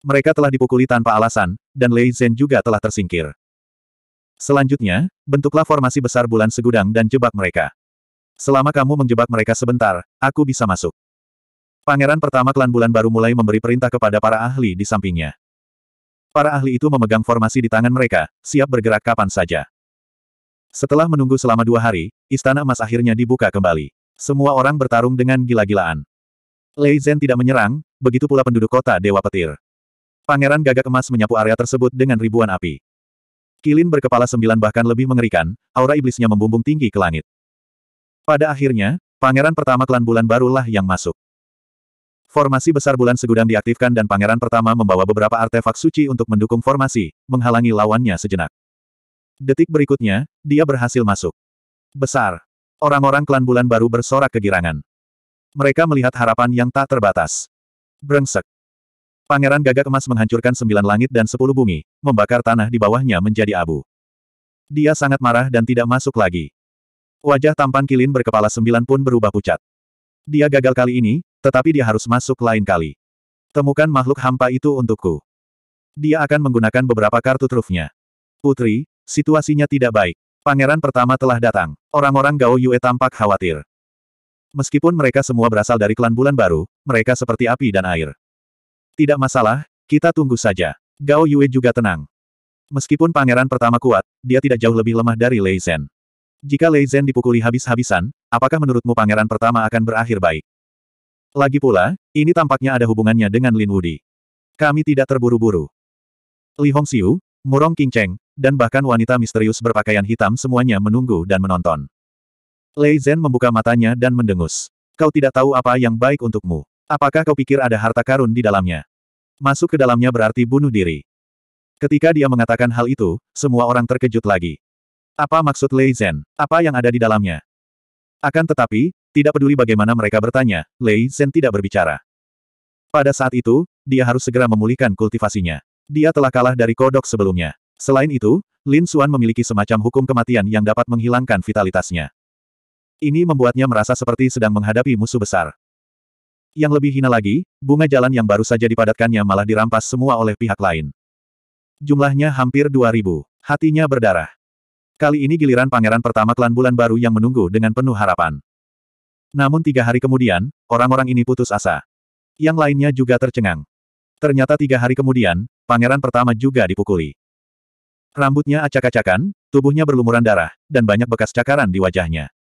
Mereka telah dipukuli tanpa alasan, dan Lei Zhen juga telah tersingkir. Selanjutnya, bentuklah formasi besar bulan segudang dan jebak mereka. Selama kamu menjebak mereka sebentar, aku bisa masuk. Pangeran pertama klan bulan baru mulai memberi perintah kepada para ahli di sampingnya. Para ahli itu memegang formasi di tangan mereka, siap bergerak kapan saja. Setelah menunggu selama dua hari, Istana Emas akhirnya dibuka kembali. Semua orang bertarung dengan gila-gilaan. Lei Zhen tidak menyerang, begitu pula penduduk kota Dewa Petir. Pangeran gagak emas menyapu area tersebut dengan ribuan api. Kilin berkepala sembilan bahkan lebih mengerikan, aura iblisnya membumbung tinggi ke langit. Pada akhirnya, pangeran pertama klan bulan barulah yang masuk. Formasi besar bulan segudang diaktifkan dan pangeran pertama membawa beberapa artefak suci untuk mendukung formasi, menghalangi lawannya sejenak. Detik berikutnya, dia berhasil masuk. Besar. Orang-orang klan bulan baru bersorak kegirangan. Mereka melihat harapan yang tak terbatas. Brengsek. Pangeran Gagak Emas menghancurkan sembilan langit dan sepuluh bumi, membakar tanah di bawahnya menjadi abu. Dia sangat marah dan tidak masuk lagi. Wajah tampan Kilin berkepala sembilan pun berubah pucat. Dia gagal kali ini, tetapi dia harus masuk lain kali. Temukan makhluk hampa itu untukku. Dia akan menggunakan beberapa kartu trufnya. Putri, situasinya tidak baik. Pangeran pertama telah datang. Orang-orang Gao Yue tampak khawatir. Meskipun mereka semua berasal dari klan bulan baru, mereka seperti api dan air. Tidak masalah, kita tunggu saja. Gao Yue juga tenang. Meskipun pangeran pertama kuat, dia tidak jauh lebih lemah dari Lei Zhen. Jika Lei Zhen dipukuli habis-habisan, apakah menurutmu pangeran pertama akan berakhir baik? Lagi pula, ini tampaknya ada hubungannya dengan Lin Wudi. Kami tidak terburu-buru. Li Hongxiu, Murong Qingcheng, dan bahkan wanita misterius berpakaian hitam semuanya menunggu dan menonton. Lei Zhen membuka matanya dan mendengus. Kau tidak tahu apa yang baik untukmu. Apakah kau pikir ada harta karun di dalamnya? Masuk ke dalamnya berarti bunuh diri. Ketika dia mengatakan hal itu, semua orang terkejut lagi. Apa maksud Lei Zhen? Apa yang ada di dalamnya? Akan tetapi, tidak peduli bagaimana mereka bertanya, Lei Zhen tidak berbicara. Pada saat itu, dia harus segera memulihkan kultivasinya. Dia telah kalah dari kodok sebelumnya. Selain itu, Lin Xuan memiliki semacam hukum kematian yang dapat menghilangkan vitalitasnya. Ini membuatnya merasa seperti sedang menghadapi musuh besar. Yang lebih hina lagi, bunga jalan yang baru saja dipadatkannya malah dirampas semua oleh pihak lain. Jumlahnya hampir 2000. Hatinya berdarah. Kali ini giliran pangeran pertama klan bulan baru yang menunggu dengan penuh harapan. Namun tiga hari kemudian, orang-orang ini putus asa. Yang lainnya juga tercengang. Ternyata tiga hari kemudian, pangeran pertama juga dipukuli. Rambutnya acak-acakan, tubuhnya berlumuran darah, dan banyak bekas cakaran di wajahnya.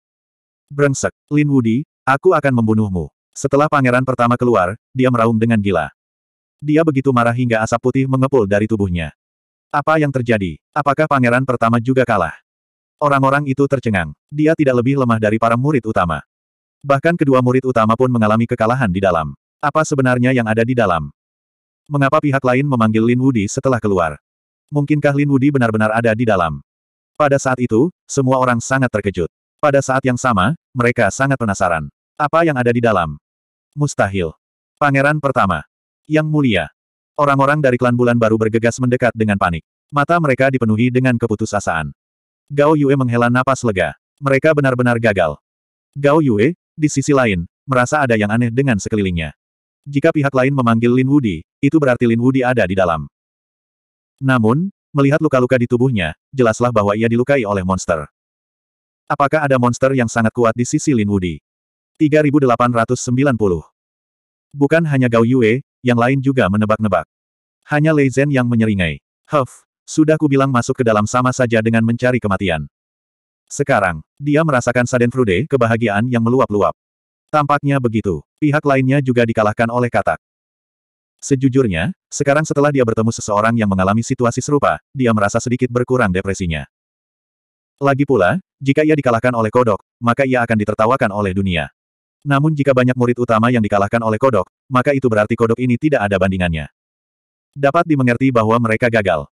Brengsek, Lin Wudi, aku akan membunuhmu. Setelah pangeran pertama keluar, dia meraung dengan gila. Dia begitu marah hingga asap putih mengepul dari tubuhnya. Apa yang terjadi? Apakah pangeran pertama juga kalah? Orang-orang itu tercengang. Dia tidak lebih lemah dari para murid utama. Bahkan kedua murid utama pun mengalami kekalahan di dalam. Apa sebenarnya yang ada di dalam? Mengapa pihak lain memanggil Lin Wudi setelah keluar? Mungkinkah Lin Wudi benar-benar ada di dalam? Pada saat itu, semua orang sangat terkejut. Pada saat yang sama, mereka sangat penasaran. Apa yang ada di dalam? Mustahil. Pangeran pertama. Yang mulia. Orang-orang dari klan bulan baru bergegas mendekat dengan panik. Mata mereka dipenuhi dengan keputusasaan. Gao Yue menghela napas lega. Mereka benar-benar gagal. Gao Yue, di sisi lain, merasa ada yang aneh dengan sekelilingnya. Jika pihak lain memanggil Lin Wudi, itu berarti Lin Wudi ada di dalam. Namun, melihat luka-luka di tubuhnya, jelaslah bahwa ia dilukai oleh monster. Apakah ada monster yang sangat kuat di sisi Lin Wudi? 3890. Bukan hanya Gao Yue, yang lain juga menebak-nebak. Hanya Lei Zhen yang menyeringai. Huff, sudah kubilang masuk ke dalam sama saja dengan mencari kematian. Sekarang, dia merasakan Sadenfrude kebahagiaan yang meluap-luap. Tampaknya begitu. Pihak lainnya juga dikalahkan oleh katak. Sejujurnya, sekarang setelah dia bertemu seseorang yang mengalami situasi serupa, dia merasa sedikit berkurang depresinya. Lagi pula, jika ia dikalahkan oleh kodok, maka ia akan ditertawakan oleh dunia. Namun jika banyak murid utama yang dikalahkan oleh kodok, maka itu berarti kodok ini tidak ada bandingannya. Dapat dimengerti bahwa mereka gagal.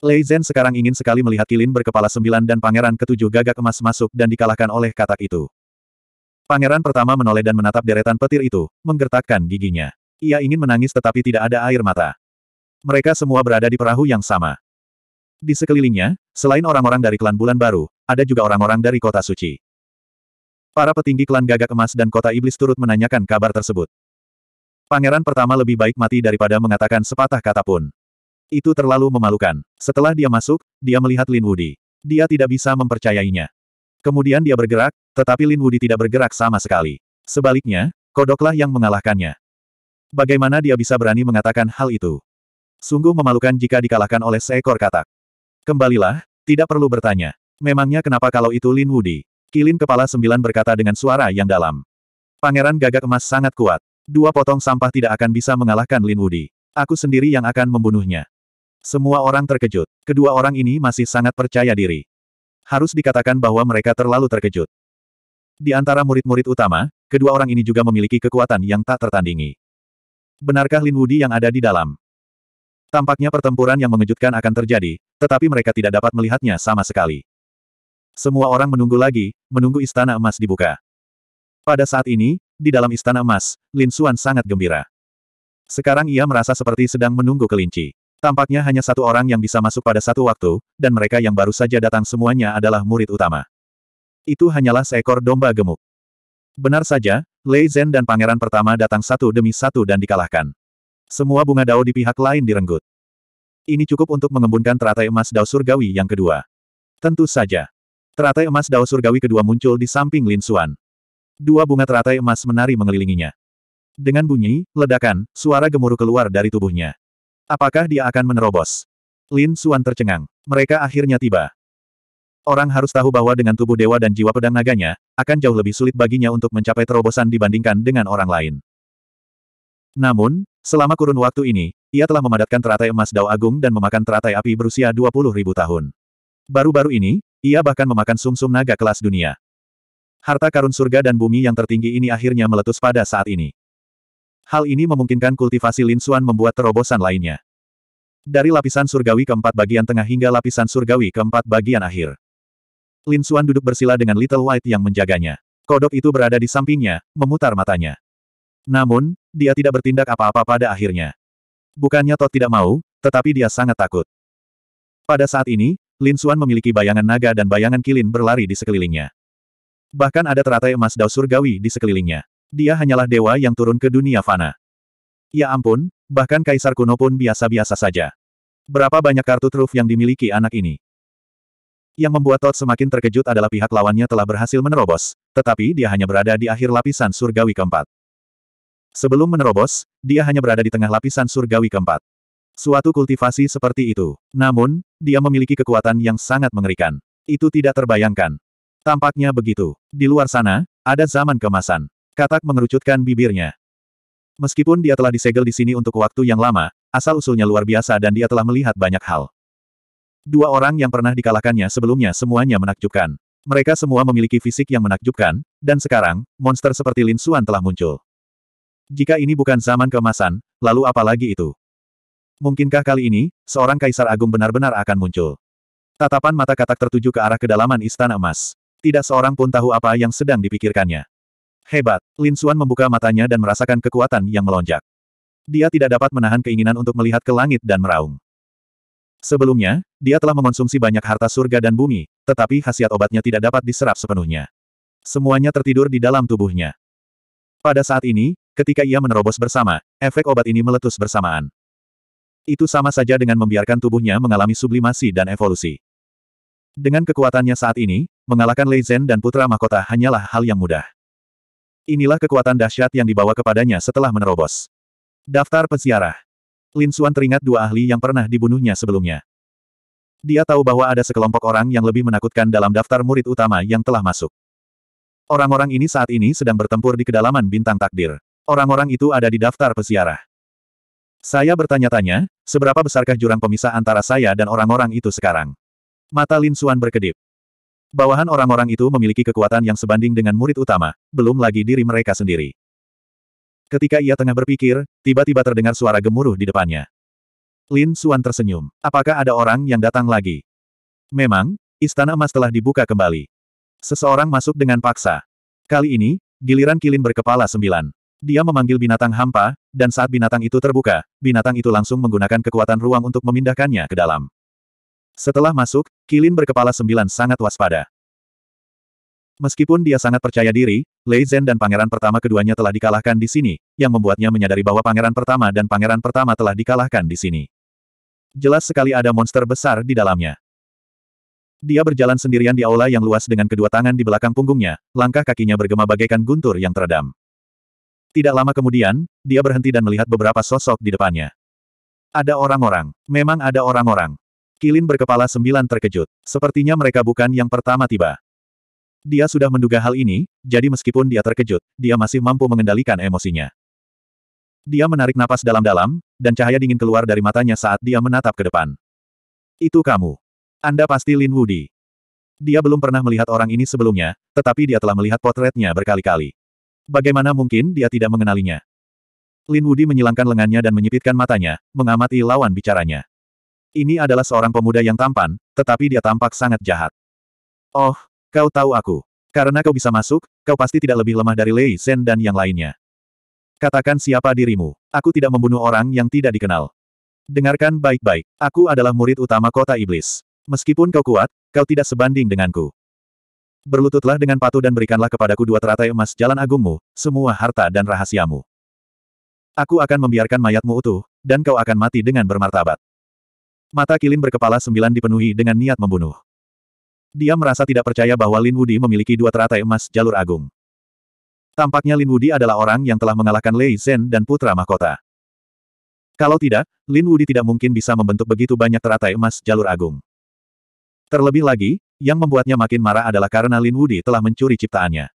Lei Zhen sekarang ingin sekali melihat Kilin berkepala sembilan dan pangeran ketujuh gagak emas masuk dan dikalahkan oleh katak itu. Pangeran pertama menoleh dan menatap deretan petir itu, menggertakkan giginya. Ia ingin menangis tetapi tidak ada air mata. Mereka semua berada di perahu yang sama. Di sekelilingnya, selain orang-orang dari klan Bulan Baru, ada juga orang-orang dari kota suci. Para petinggi klan gagak emas dan kota iblis turut menanyakan kabar tersebut. Pangeran pertama lebih baik mati daripada mengatakan sepatah kata pun. Itu terlalu memalukan. Setelah dia masuk, dia melihat Lin Wudi. Dia tidak bisa mempercayainya. Kemudian dia bergerak, tetapi Lin Wudi tidak bergerak sama sekali. Sebaliknya, Kodoklah yang mengalahkannya. Bagaimana dia bisa berani mengatakan hal itu? Sungguh memalukan jika dikalahkan oleh seekor katak. Kembalilah, tidak perlu bertanya. Memangnya kenapa kalau itu Lin Wudi? Kilin kepala sembilan berkata dengan suara yang dalam. Pangeran gagak emas sangat kuat. Dua potong sampah tidak akan bisa mengalahkan Lin Wudi. Aku sendiri yang akan membunuhnya. Semua orang terkejut. Kedua orang ini masih sangat percaya diri. Harus dikatakan bahwa mereka terlalu terkejut. Di antara murid-murid utama, kedua orang ini juga memiliki kekuatan yang tak tertandingi. Benarkah Lin Wudi yang ada di dalam? Tampaknya pertempuran yang mengejutkan akan terjadi, tetapi mereka tidak dapat melihatnya sama sekali. Semua orang menunggu lagi, menunggu istana emas dibuka. Pada saat ini, di dalam istana emas, Lin Xuan sangat gembira. Sekarang ia merasa seperti sedang menunggu kelinci. Tampaknya hanya satu orang yang bisa masuk pada satu waktu, dan mereka yang baru saja datang semuanya adalah murid utama. Itu hanyalah seekor domba gemuk. Benar saja, Lei Zhen dan pangeran pertama datang satu demi satu dan dikalahkan. Semua bunga dao di pihak lain direnggut. Ini cukup untuk mengembunkan teratai emas dao surgawi yang kedua. Tentu saja. Teratai emas dao surgawi kedua muncul di samping Lin Xuan. Dua bunga teratai emas menari mengelilinginya. Dengan bunyi, ledakan, suara gemuruh keluar dari tubuhnya. Apakah dia akan menerobos? Lin Xuan tercengang. Mereka akhirnya tiba. Orang harus tahu bahwa dengan tubuh dewa dan jiwa pedang naganya, akan jauh lebih sulit baginya untuk mencapai terobosan dibandingkan dengan orang lain. Namun, selama kurun waktu ini, ia telah memadatkan teratai emas Dao Agung dan memakan teratai api berusia 20.000 tahun. Baru-baru ini, ia bahkan memakan sumsum -sum naga kelas dunia. Harta karun surga dan bumi yang tertinggi ini akhirnya meletus pada saat ini. Hal ini memungkinkan kultivasi Lin Xuan membuat terobosan lainnya. Dari lapisan surgawi keempat bagian tengah hingga lapisan surgawi keempat bagian akhir. Lin Xuan duduk bersila dengan Little White yang menjaganya. Kodok itu berada di sampingnya, memutar matanya. Namun, dia tidak bertindak apa-apa pada akhirnya. Bukannya Todd tidak mau, tetapi dia sangat takut. Pada saat ini, Lin Xuan memiliki bayangan naga dan bayangan kilin berlari di sekelilingnya. Bahkan ada teratai emas dao surgawi di sekelilingnya. Dia hanyalah dewa yang turun ke dunia fana. Ya ampun, bahkan kaisar kuno pun biasa-biasa saja. Berapa banyak kartu truf yang dimiliki anak ini? Yang membuat Todd semakin terkejut adalah pihak lawannya telah berhasil menerobos, tetapi dia hanya berada di akhir lapisan surgawi keempat. Sebelum menerobos, dia hanya berada di tengah lapisan surgawi keempat suatu kultivasi seperti itu. Namun, dia memiliki kekuatan yang sangat mengerikan. Itu tidak terbayangkan. Tampaknya begitu. Di luar sana, ada zaman kemasan. Katak mengerucutkan bibirnya. Meskipun dia telah disegel di sini untuk waktu yang lama, asal-usulnya luar biasa dan dia telah melihat banyak hal. Dua orang yang pernah dikalahkannya sebelumnya semuanya menakjubkan. Mereka semua memiliki fisik yang menakjubkan, dan sekarang, monster seperti Lin Suan telah muncul. Jika ini bukan zaman kemasan, lalu apa lagi itu? Mungkinkah kali ini, seorang kaisar agung benar-benar akan muncul? Tatapan mata katak tertuju ke arah kedalaman istana emas. Tidak seorang pun tahu apa yang sedang dipikirkannya. Hebat, Lin Xuan membuka matanya dan merasakan kekuatan yang melonjak. Dia tidak dapat menahan keinginan untuk melihat ke langit dan meraung. Sebelumnya, dia telah mengonsumsi banyak harta surga dan bumi, tetapi khasiat obatnya tidak dapat diserap sepenuhnya. Semuanya tertidur di dalam tubuhnya. Pada saat ini, ketika ia menerobos bersama, efek obat ini meletus bersamaan. Itu sama saja dengan membiarkan tubuhnya mengalami sublimasi dan evolusi. Dengan kekuatannya saat ini, mengalahkan Lei Zhen dan Putra Mahkota hanyalah hal yang mudah. Inilah kekuatan dahsyat yang dibawa kepadanya setelah menerobos. Daftar peziarah. Lin Xuan teringat dua ahli yang pernah dibunuhnya sebelumnya. Dia tahu bahwa ada sekelompok orang yang lebih menakutkan dalam daftar murid utama yang telah masuk. Orang-orang ini saat ini sedang bertempur di kedalaman bintang takdir. Orang-orang itu ada di daftar peziarah. Saya bertanya-tanya, seberapa besarkah jurang pemisah antara saya dan orang-orang itu sekarang? Mata Lin Suan berkedip. Bawahan orang-orang itu memiliki kekuatan yang sebanding dengan murid utama, belum lagi diri mereka sendiri. Ketika ia tengah berpikir, tiba-tiba terdengar suara gemuruh di depannya. Lin Suan tersenyum. Apakah ada orang yang datang lagi? Memang, istana emas telah dibuka kembali. Seseorang masuk dengan paksa. Kali ini, giliran Kilin berkepala sembilan. Dia memanggil binatang hampa, dan saat binatang itu terbuka, binatang itu langsung menggunakan kekuatan ruang untuk memindahkannya ke dalam. Setelah masuk, Kilin berkepala sembilan sangat waspada. Meskipun dia sangat percaya diri, Lei Zhen dan pangeran pertama keduanya telah dikalahkan di sini, yang membuatnya menyadari bahwa pangeran pertama dan pangeran pertama telah dikalahkan di sini. Jelas sekali ada monster besar di dalamnya. Dia berjalan sendirian di aula yang luas dengan kedua tangan di belakang punggungnya, langkah kakinya bergema bagaikan guntur yang teredam. Tidak lama kemudian, dia berhenti dan melihat beberapa sosok di depannya. Ada orang-orang. Memang ada orang-orang. Kilin berkepala sembilan terkejut. Sepertinya mereka bukan yang pertama tiba. Dia sudah menduga hal ini, jadi meskipun dia terkejut, dia masih mampu mengendalikan emosinya. Dia menarik napas dalam-dalam, dan cahaya dingin keluar dari matanya saat dia menatap ke depan. Itu kamu. Anda pasti Lin Wudi. Dia belum pernah melihat orang ini sebelumnya, tetapi dia telah melihat potretnya berkali-kali. Bagaimana mungkin dia tidak mengenalinya? Lin Wudi menyilangkan lengannya dan menyipitkan matanya, mengamati lawan bicaranya. Ini adalah seorang pemuda yang tampan, tetapi dia tampak sangat jahat. Oh, kau tahu aku. Karena kau bisa masuk, kau pasti tidak lebih lemah dari Lei Shen dan yang lainnya. Katakan siapa dirimu. Aku tidak membunuh orang yang tidak dikenal. Dengarkan baik-baik. Aku adalah murid utama kota iblis. Meskipun kau kuat, kau tidak sebanding denganku. Berlututlah dengan patuh dan berikanlah kepadaku dua teratai emas jalan agungmu, semua harta dan rahasiamu. Aku akan membiarkan mayatmu utuh, dan kau akan mati dengan bermartabat. Mata Kilin berkepala sembilan dipenuhi dengan niat membunuh. Dia merasa tidak percaya bahwa Lin Wudi memiliki dua teratai emas jalur agung. Tampaknya Lin Wudi adalah orang yang telah mengalahkan Lei Zhen dan Putra Mahkota. Kalau tidak, Lin Wudi tidak mungkin bisa membentuk begitu banyak teratai emas jalur agung. Terlebih lagi, yang membuatnya makin marah adalah karena Lin Wudi telah mencuri ciptaannya.